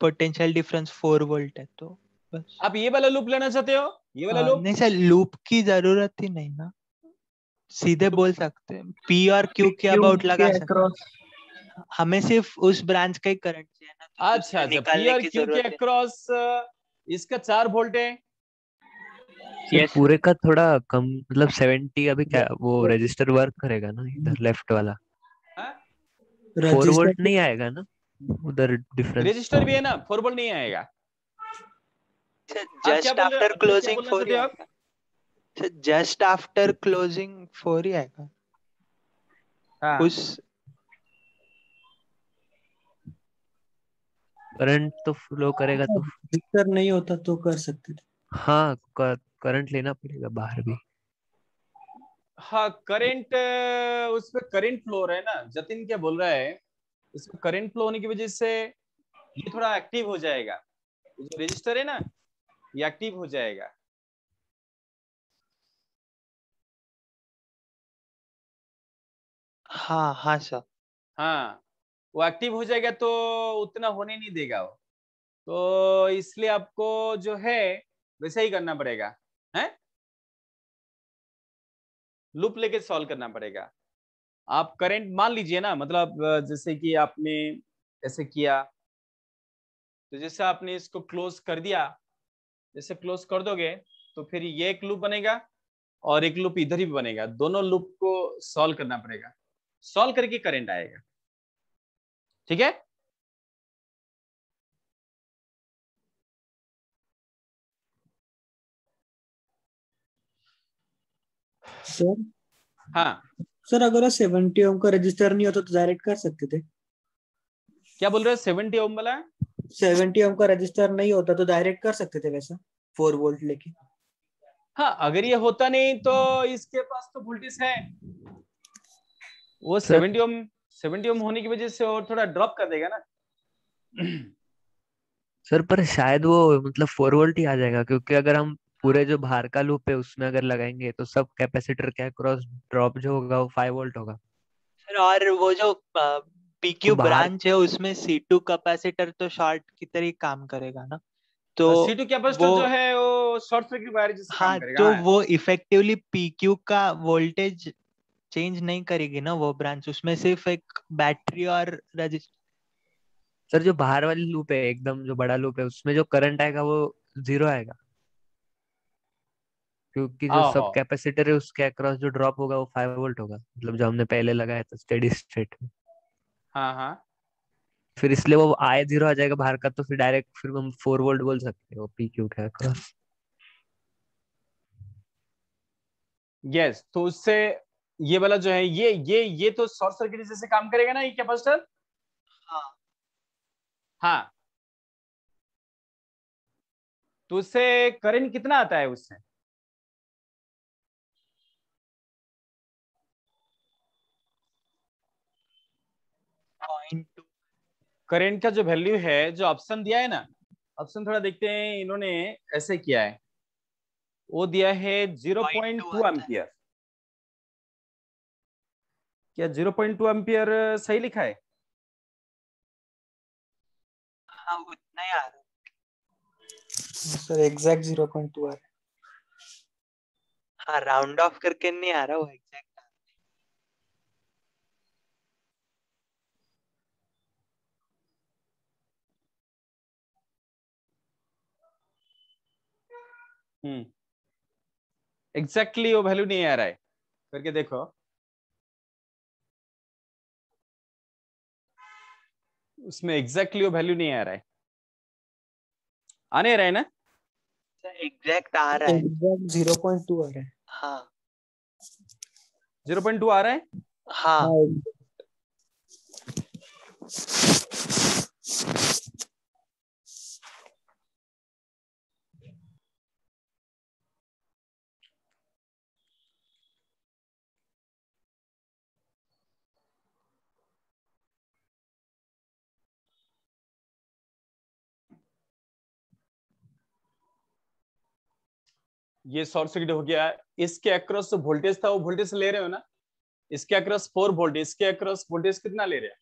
potential difference four volt है तो बस आप ये वाला लूप लेना चाहते हो ये वाला लूप हाँ, नहीं सर लूप की जरूरत ही नहीं ना सीधे तो बोल सकते हैं पी और क्यू के अबाउट लगा सकते हमें सिर्फ उस ब्रांच का ही करंट चाहिए ना तो अच्छा अच्छा अक्रॉस इसका चार वोल्ट है yes. पूरे का थोड़ा कम मतलब 70 अभी क्या वो रजिस्टर वर्क करेगा ना इधर लेफ्ट वाला फोर हाँ? वोल्ट नहीं आएगा ना उधर डिफरेंस रजिस्टर भी है ना फॉरबॉल नहीं आएगा just after closing four just after closing four ही आएगा हाँ। उस करंट तो फ्लो करेगा तो फिक्सर नहीं होता तो कर सकते थे हाँ करंट लेना पड़ेगा बाहर भी हाँ करंट उसपे करंट फ्लो रहा है ना जतिन क्या बोल रहा है इसमें करंट फ्लो होने की वजह से ये थोड़ा एक्टिव हो जाएगा जो रजिस्टर है ना ये एक्टिव हो जाएगा हाँ हाँ सर हाँ वो एक्टिव हो जाएगा तो उतना होने नहीं देगा वो तो इसलिए आपको जो है वैसे ही करना पड़ेगा है लूप लेके सॉल्व करना पड़ेगा आप करंट मान लीजिए ना मतलब जैसे कि आपने ऐसे किया तो जैसे आपने इसको क्लोज कर दिया जैसे क्लोज कर दोगे तो फिर ये एक लूप बनेगा और एक लूप इधर ही बनेगा दोनों लूप को सॉल्व करना पड़ेगा सॉल्व करके करंट आएगा ठीक है सर हाँ सर अगर सेवेंटी ओम का रजिस्टर नहीं होता तो डायरेक्ट कर सकते थे क्या बोल रहे सेवेंटी ओम वाला सेवेंटी ओम का रजिस्टर नहीं होता तो डायरेक्ट कर सकते थे वैसा फोर वोल्ट लेके हाँ अगर ये होता नहीं तो इसके पास तो वोल्टेज है वो सेवेंटी ओम सेवेंटी ओम होने की वजह से और थोड़ा ड्रॉप कर देगा ना सर पर शायद वो मतलब फोर वोल्ट ही आ जाएगा क्योंकि अगर हम पूरे जो बाहर का लूप है उसमें अगर लगाएंगे तो सब कैपेसिटर के क्रॉस ड्रॉप जो होगा वो फाइव वोल्ट होगा सर और वो जो पी क्यू ब्रांच है उसमें सी टू कैपेसिटर तो शॉर्ट की तरह काम करेगा ना तो सी टू कैपेसिटर जो है वो शॉर्ट सर्किट वायर जैसे हाँ, काम करेगा तो हाँ, वो इफेक्टिवली पी क्यू का वोल्टेज चेंज नहीं करेगी ना वो ब्रांच उसमें सिर्फ एक बैटरी और रजिस्टर सर जो बाहर वाली लूप है एकदम जो बड़ा लूप है उसमें जो करंट आएगा वो जीरो आएगा क्योंकि जो सब कैपेसिटर है उसके अक्रॉस जो ड्रॉप होगा वो फाइव वोल्ट होगा मतलब जो हमने पहले लगाया था स्टेडी स्टेट में हाँ हाँ फिर इसलिए वो आई जीरो आ जाएगा बाहर का तो फिर डायरेक्ट फिर हम फोर वोल्ट बोल सकते हैं पी क्यू के अक्रॉस यस yes, तो उससे ये वाला जो है ये ये ये तो शॉर्ट सर्किट जैसे काम करेगा ना ये कैपेसिटर हाँ हाँ तो उससे करंट कितना आता है उससे करेंट का जो वैल्यू है जो ऑप्शन दिया है ना ऑप्शन थोड़ा देखते हैं इन्होंने ऐसे किया है वो दिया है जीरो पॉइंट टू एम्पियर क्या जीरो पॉइंट टू एम्पियर सही लिखा है उतना हाँ, यार sir exact zero point two आ रहा है हाँ राउंड ऑफ करके नहीं आ रहा वो एग्जैक्ट एग्जैक्टली हम्म। exactly वो वैल्यू नहीं आ रहा है करके देखो उसमें एग्जैक्टली exactly वो वैल्यू नहीं आ रहा है आने रहा है ना एग्जैक्ट आ रहा है जीरो पॉइंट टू आ रहा है हाँ जीरो पॉइंट टू आ रहा है हाँ, हाँ। ये शॉर्ट सर्किट हो गया इसके अक्रॉस जो वोल्टेज था वो वोल्टेज ले रहे हो ना इसके अक्रॉस फोर वोल्टेज इसके अक्रॉस वोल्टेज कितना ले रहे हैं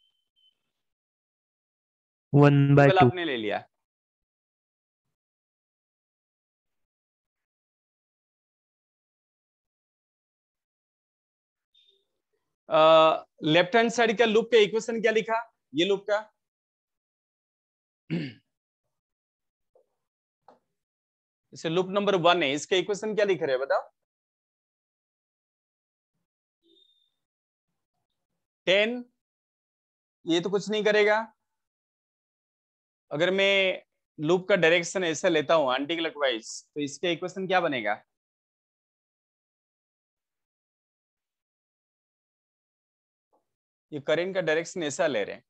आपने ले लिया लेफ्ट हैंड साइड का लूप का इक्वेशन क्या लिखा ये लूप का (clears throat) इसे लूप नंबर वन है इसके इक्वेशन क्या लिख रहे हैं बताओ टेन ये तो कुछ नहीं करेगा अगर मैं लूप का डायरेक्शन ऐसे लेता हूं आंटी क्लकवाइज तो इसके इक्वेशन क्या बनेगा ये करेंट का डायरेक्शन ऐसा ले रहे हैं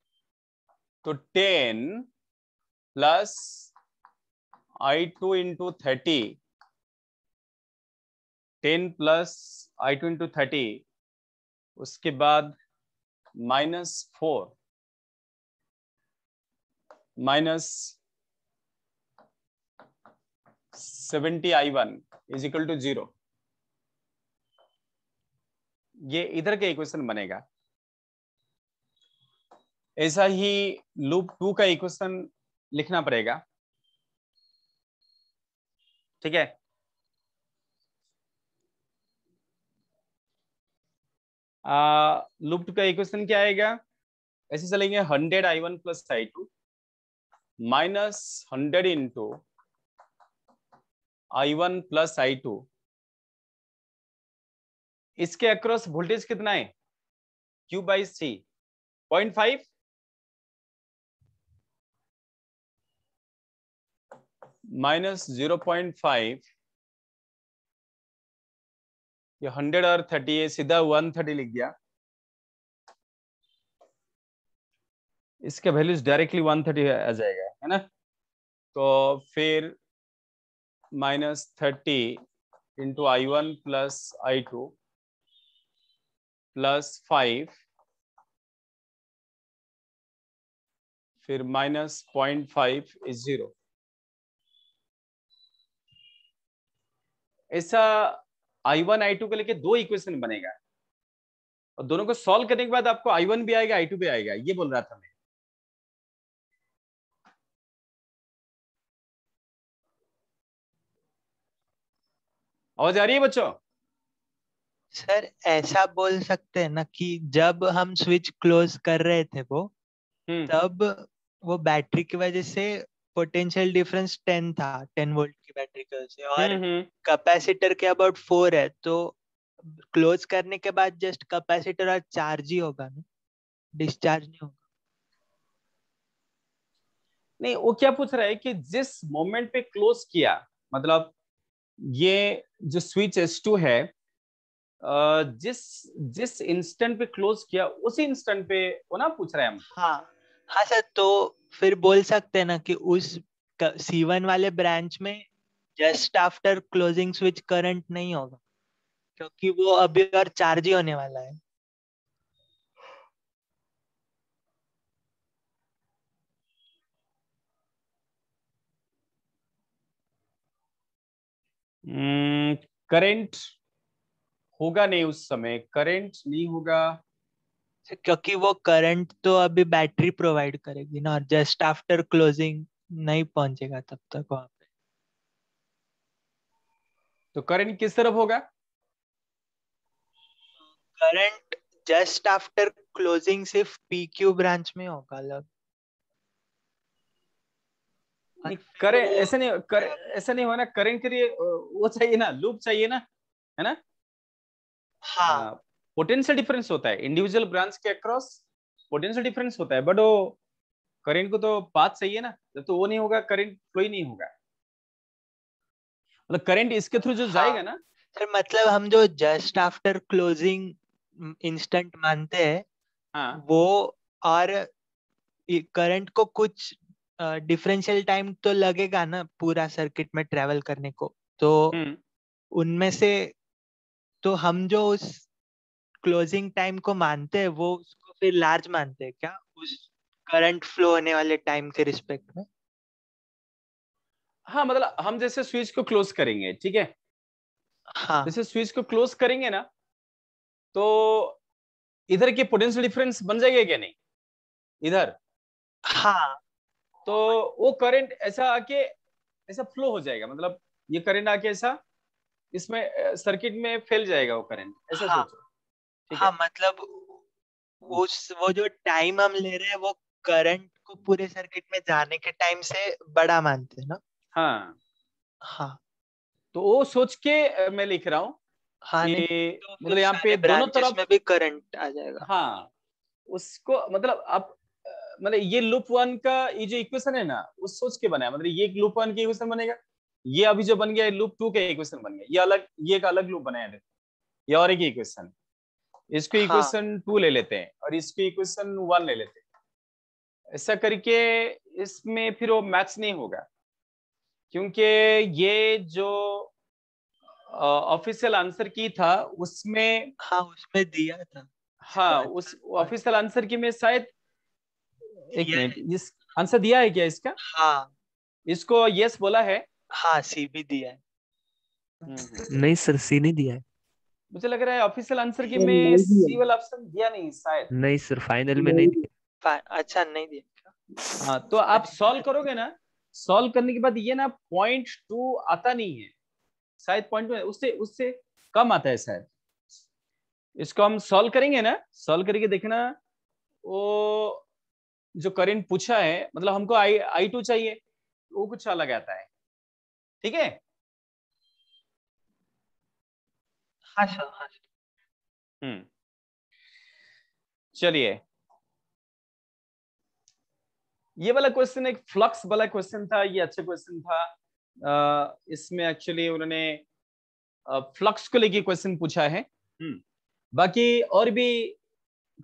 तो ten plus I two into thirty ten plus I two into thirty उसके बाद minus four minus seventy I one is equal to zero ये इधर का इक्वेशन बनेगा ऐसा ही लूप टू का इक्वेशन लिखना पड़ेगा ठीक है लुप्त का इक्वेशन क्या आएगा ऐसे चलेंगे hundred I one plus I two minus hundred into I one plus I two इसके अक्रॉस वोल्टेज कितना है Q by C point five minus point five ये हंड्रेड और थर्टी ये सीधा वन थर्टी लिख गया इसका वैल्यूज डायरेक्टली वन थर्टी आ जाएगा है ना तो फिर minus thirty into I one plus I two plus five फिर minus point five is zero ऐसा आई वन आई टू को लेके दो इक्वेशन बनेगा और दोनों को सॉल्व करने के बाद आपको आई वन भी आएगा आई टू भी आएगा ये बोल रहा था मैं आवाज आ रही है बच्चों सर ऐसा बोल सकते हैं ना कि जब हम स्विच क्लोज कर रहे थे वो हम्म। तब वो बैटरी की वजह से पोटेंशियल डिफरेंस टेन था टेन वोल्ट की बैटरी के से और कैपेसिटर हम्म, हम्म। के अबाउट फोर है तो क्लोज करने के बाद जस्ट कैपेसिटर और चार्ज ही होगा ना डिस्चार्ज नहीं होगा नहीं वो क्या पूछ रहा है कि जिस मोमेंट पे क्लोज किया मतलब ये जो स्विच एस टू है जिस जिस इंस्टेंट पे क्लोज किया उसी इंस्टेंट पे वो ना पूछ रहा है हम हाँ हाँ सर तो फिर बोल सकते हैं ना कि उस C1 वाले ब्रांच में just after closing switch current नहीं होगा क्योंकि वो अभी और चार्ज ही होने वाला है करंट hmm, होगा नहीं उस समय करंट नहीं होगा क्योंकि वो करंट तो अभी बैटरी प्रोवाइड करेगी ना जस्ट आफ्टर क्लोजिंग नहीं पहुंचेगा तब तक वहां पे तो करंट किस तरफ होगा करंट जस्ट आफ्टर क्लोजिंग सिर्फ पी क्यू ब्रांच में होगा अलग करे ऐसा नहीं कर ऐसा नहीं होना करंट के लिए वो चाहिए ना लूप चाहिए ना है ना हाँ, हाँ पोटेंशियल डिफरेंस होता है इंडिविजुअल ब्रांच के अक्रॉस पोटेंशियल डिफरेंस होता है बट वो करेंट को तो बात सही है ना जब तो वो नहीं होगा करेंट फ्लो ही नहीं होगा मतलब करेंट इसके थ्रू जो हाँ। जाएगा ना सर मतलब हम जो जस्ट आफ्टर क्लोजिंग इंस्टेंट मानते हैं हाँ. वो और करंट को कुछ डिफरेंशियल टाइम तो लगेगा ना पूरा सर्किट में ट्रेवल करने को तो हम्म। उनमें से तो हम जो उस क्लोजिंग टाइम को मानते हैं वो उसको फिर लार्ज मानते हैं क्या उस करंट फ्लो होने वाले टाइम के रिस्पेक्ट में हाँ मतलब हम जैसे स्विच को क्लोज करेंगे ठीक है हाँ जैसे स्विच को क्लोज करेंगे ना तो इधर की पोटेंशियल डिफरेंस बन जाएगा क्या नहीं इधर हाँ तो वो करंट ऐसा आके ऐसा फ्लो हो जाएगा मतलब ये करंट आके ऐसा इसमें सर्किट में फैल जाएगा वो करंट ऐसा हाँ. सोचो हाँ मतलब उस हम्म। वो जो टाइम हम ले रहे हैं वो करंट को पूरे सर्किट में जाने के टाइम से बड़ा मानते हैं ना हाँ हाँ तो वो सोच के मैं लिख रहा हूँ हाँ तो मतलब यहाँ पे दोनों तरफ में भी करंट आ जाएगा हाँ उसको मतलब आप मतलब ये लूप वन का ये जो इक्वेशन है ना उस सोच के बनाया मतलब ये लूप वन की इक्वेशन बनेगा ये अभी जो बन गया लूप टू का इक्वेशन बन गया ये अलग ये एक अलग लूप बनाया ये और एक इक्वेशन इसको इक्वेशन हाँ. टू ले लेते हैं और इसको इक्वेशन वन ले लेते हैं ऐसा करके इसमें फिर वो मैच नहीं होगा क्योंकि ये जो ऑफिशियल आंसर की था उसमें हाँ उसमें दिया था हाँ अच्छा। उस ऑफिशियल आंसर की में शायद एक मिनट इस आंसर दिया है क्या इसका हाँ इसको यस बोला है हाँ सी भी दिया है हम्म। नहीं सर सी नहीं दिया है मुझे लग रहा है ऑफिशियल आंसर की में सी वाला ऑप्शन दिया नहीं शायद नहीं सर फाइनल में नहीं दिया अच्छा नहीं दिया हाँ तो आप सॉल्व करोगे ना सॉल्व करने के बाद ये ना पॉइंट टू आता नहीं है शायद पॉइंट टू उससे उससे कम आता है शायद इसको हम सॉल्व करेंगे ना सॉल्व करके देखना वो जो करेंट पूछा है मतलब हमको आई आई टू चाहिए वो कुछ अलग आता है ठीक है हाँ सर हाँ सर हम्म चलिए ये वाला क्वेश्चन एक फ्लक्स वाला क्वेश्चन था ये अच्छा क्वेश्चन था इसमें एक्चुअली उन्होंने फ्लक्स को लेके क्वेश्चन पूछा है हम्म। बाकी और भी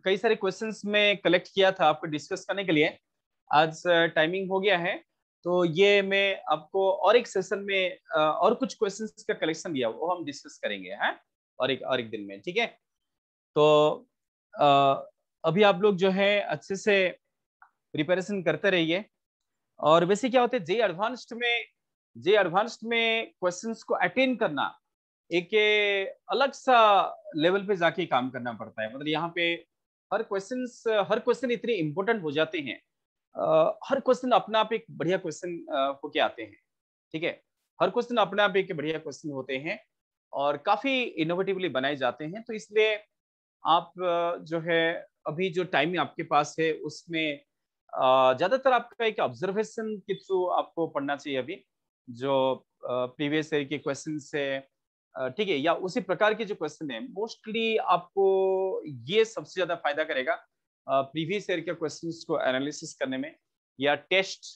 कई सारे क्वेश्चंस में कलेक्ट किया था आपको डिस्कस करने के लिए आज टाइमिंग हो गया है तो ये मैं आपको और एक सेशन में और कुछ क्वेश्चंस का कलेक्शन दिया वो हम डिस्कस करेंगे हैं हाँ? और एक और एक दिन में ठीक है तो आ, अभी आप लोग जो है अच्छे से प्रिपरेशन करते रहिए और वैसे क्या होता है जे एडवांस्ड में जे एडवांस्ड में क्वेश्चंस को अटेंड करना एक अलग सा लेवल पे जाके काम करना पड़ता है मतलब यहाँ पे हर क्वेश्चंस हर क्वेश्चन इतने इंपॉर्टेंट हो जाते हैं Uh, हर क्वेश्चन अपने आप एक बढ़िया क्वेश्चन होके आते हैं ठीक है हर क्वेश्चन अपने आप एक बढ़िया क्वेश्चन होते हैं और काफ़ी इनोवेटिवली बनाए जाते हैं तो इसलिए आप जो है अभी जो टाइम आपके पास है उसमें ज़्यादातर आपका एक ऑब्जर्वेशन के थ्रू आपको पढ़ना चाहिए अभी जो प्रीवियस ईयर के क्वेश्चन है ठीक है या उसी प्रकार के जो क्वेश्चन है मोस्टली आपको ये सबसे ज़्यादा फायदा करेगा प्रीवियस ईयर के क्वेश्चन को एनालिसिस करने में या टेस्ट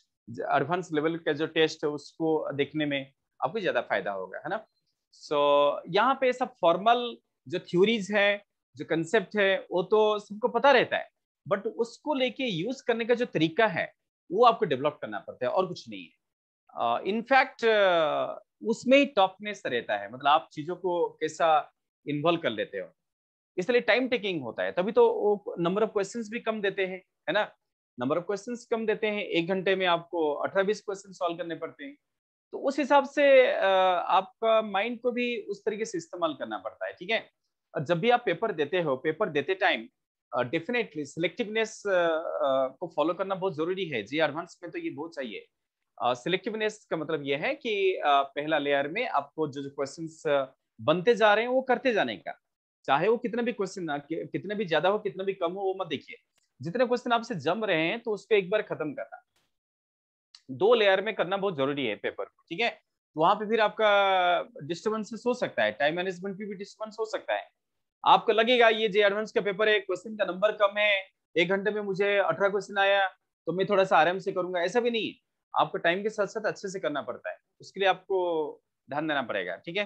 एडवांस लेवल का जो टेस्ट है उसको देखने में आपको ज़्यादा फायदा होगा है ना सो so, यहाँ पे सब फॉर्मल जो थ्योरीज है जो कंसेप्ट है वो तो सबको पता रहता है बट उसको लेके यूज करने का जो तरीका है वो आपको डेवलप करना पड़ता है और कुछ नहीं है इनफैक्ट uh, uh, उसमें ही टफनेस रहता है मतलब आप चीजों को कैसा इन्वॉल्व कर लेते हो इसलिए टाइम टेकिंग होता है तभी तो नंबर ऑफ क्वेश्चंस भी कम देते हैं है ना नंबर ऑफ क्वेश्चंस कम देते हैं एक घंटे में आपको अठारह बीस क्वेश्चन सॉल्व करने पड़ते हैं तो उस हिसाब से आपका माइंड को भी उस तरीके से इस्तेमाल करना पड़ता है ठीक है जब भी आप पेपर देते हो पेपर देते टाइम डेफिनेटली सिलेक्टिवनेस को फॉलो करना बहुत जरूरी है जी एडवांस में तो ये बहुत चाहिए सिलेक्टिवनेस uh, का मतलब यह है कि uh, पहला लेयर में आपको जो जो क्वेश्चन बनते जा रहे हैं वो करते जाने का चाहे वो कितने भी क्वेश्चन कि, कितने भी ज्यादा हो कितने भी कम हो वो मत देखिए जितने क्वेश्चन आपसे जम रहे हैं तो उसको एक बार खत्म करना दो लेयर में करना बहुत जरूरी है पेपर ठीक है वहां पे फिर आपका डिस्टर्बेंसेस हो सकता है टाइम मैनेजमेंट पे भी डिस्टर्बेंस हो सकता है आपको लगेगा ये जे एडवांस का पेपर है क्वेश्चन का नंबर कम है एक घंटे में मुझे अठारह क्वेश्चन आया तो मैं थोड़ा सा आराम से करूंगा ऐसा भी नहीं है आपको टाइम के साथ साथ अच्छे से करना पड़ता है उसके लिए आपको ध्यान देना पड़ेगा ठीक है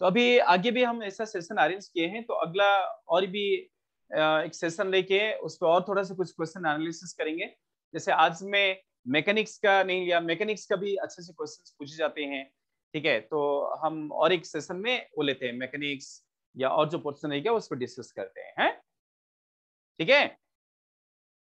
तो अभी आगे भी हम ऐसा सेशन अरेंज किए हैं तो अगला और भी एक सेशन लेके उस पर और थोड़ा सा कुछ क्वेश्चन एनालिसिस करेंगे जैसे आज मैं मैकेनिक्स का नहीं लिया मैकेनिक्स का भी अच्छे से क्वेश्चन पूछे जाते हैं ठीक है तो हम और एक सेशन में वो लेते हैं मैकेनिक्स या और जो पोर्सन रहेगा उस पर डिस्कस करते हैं ठीक है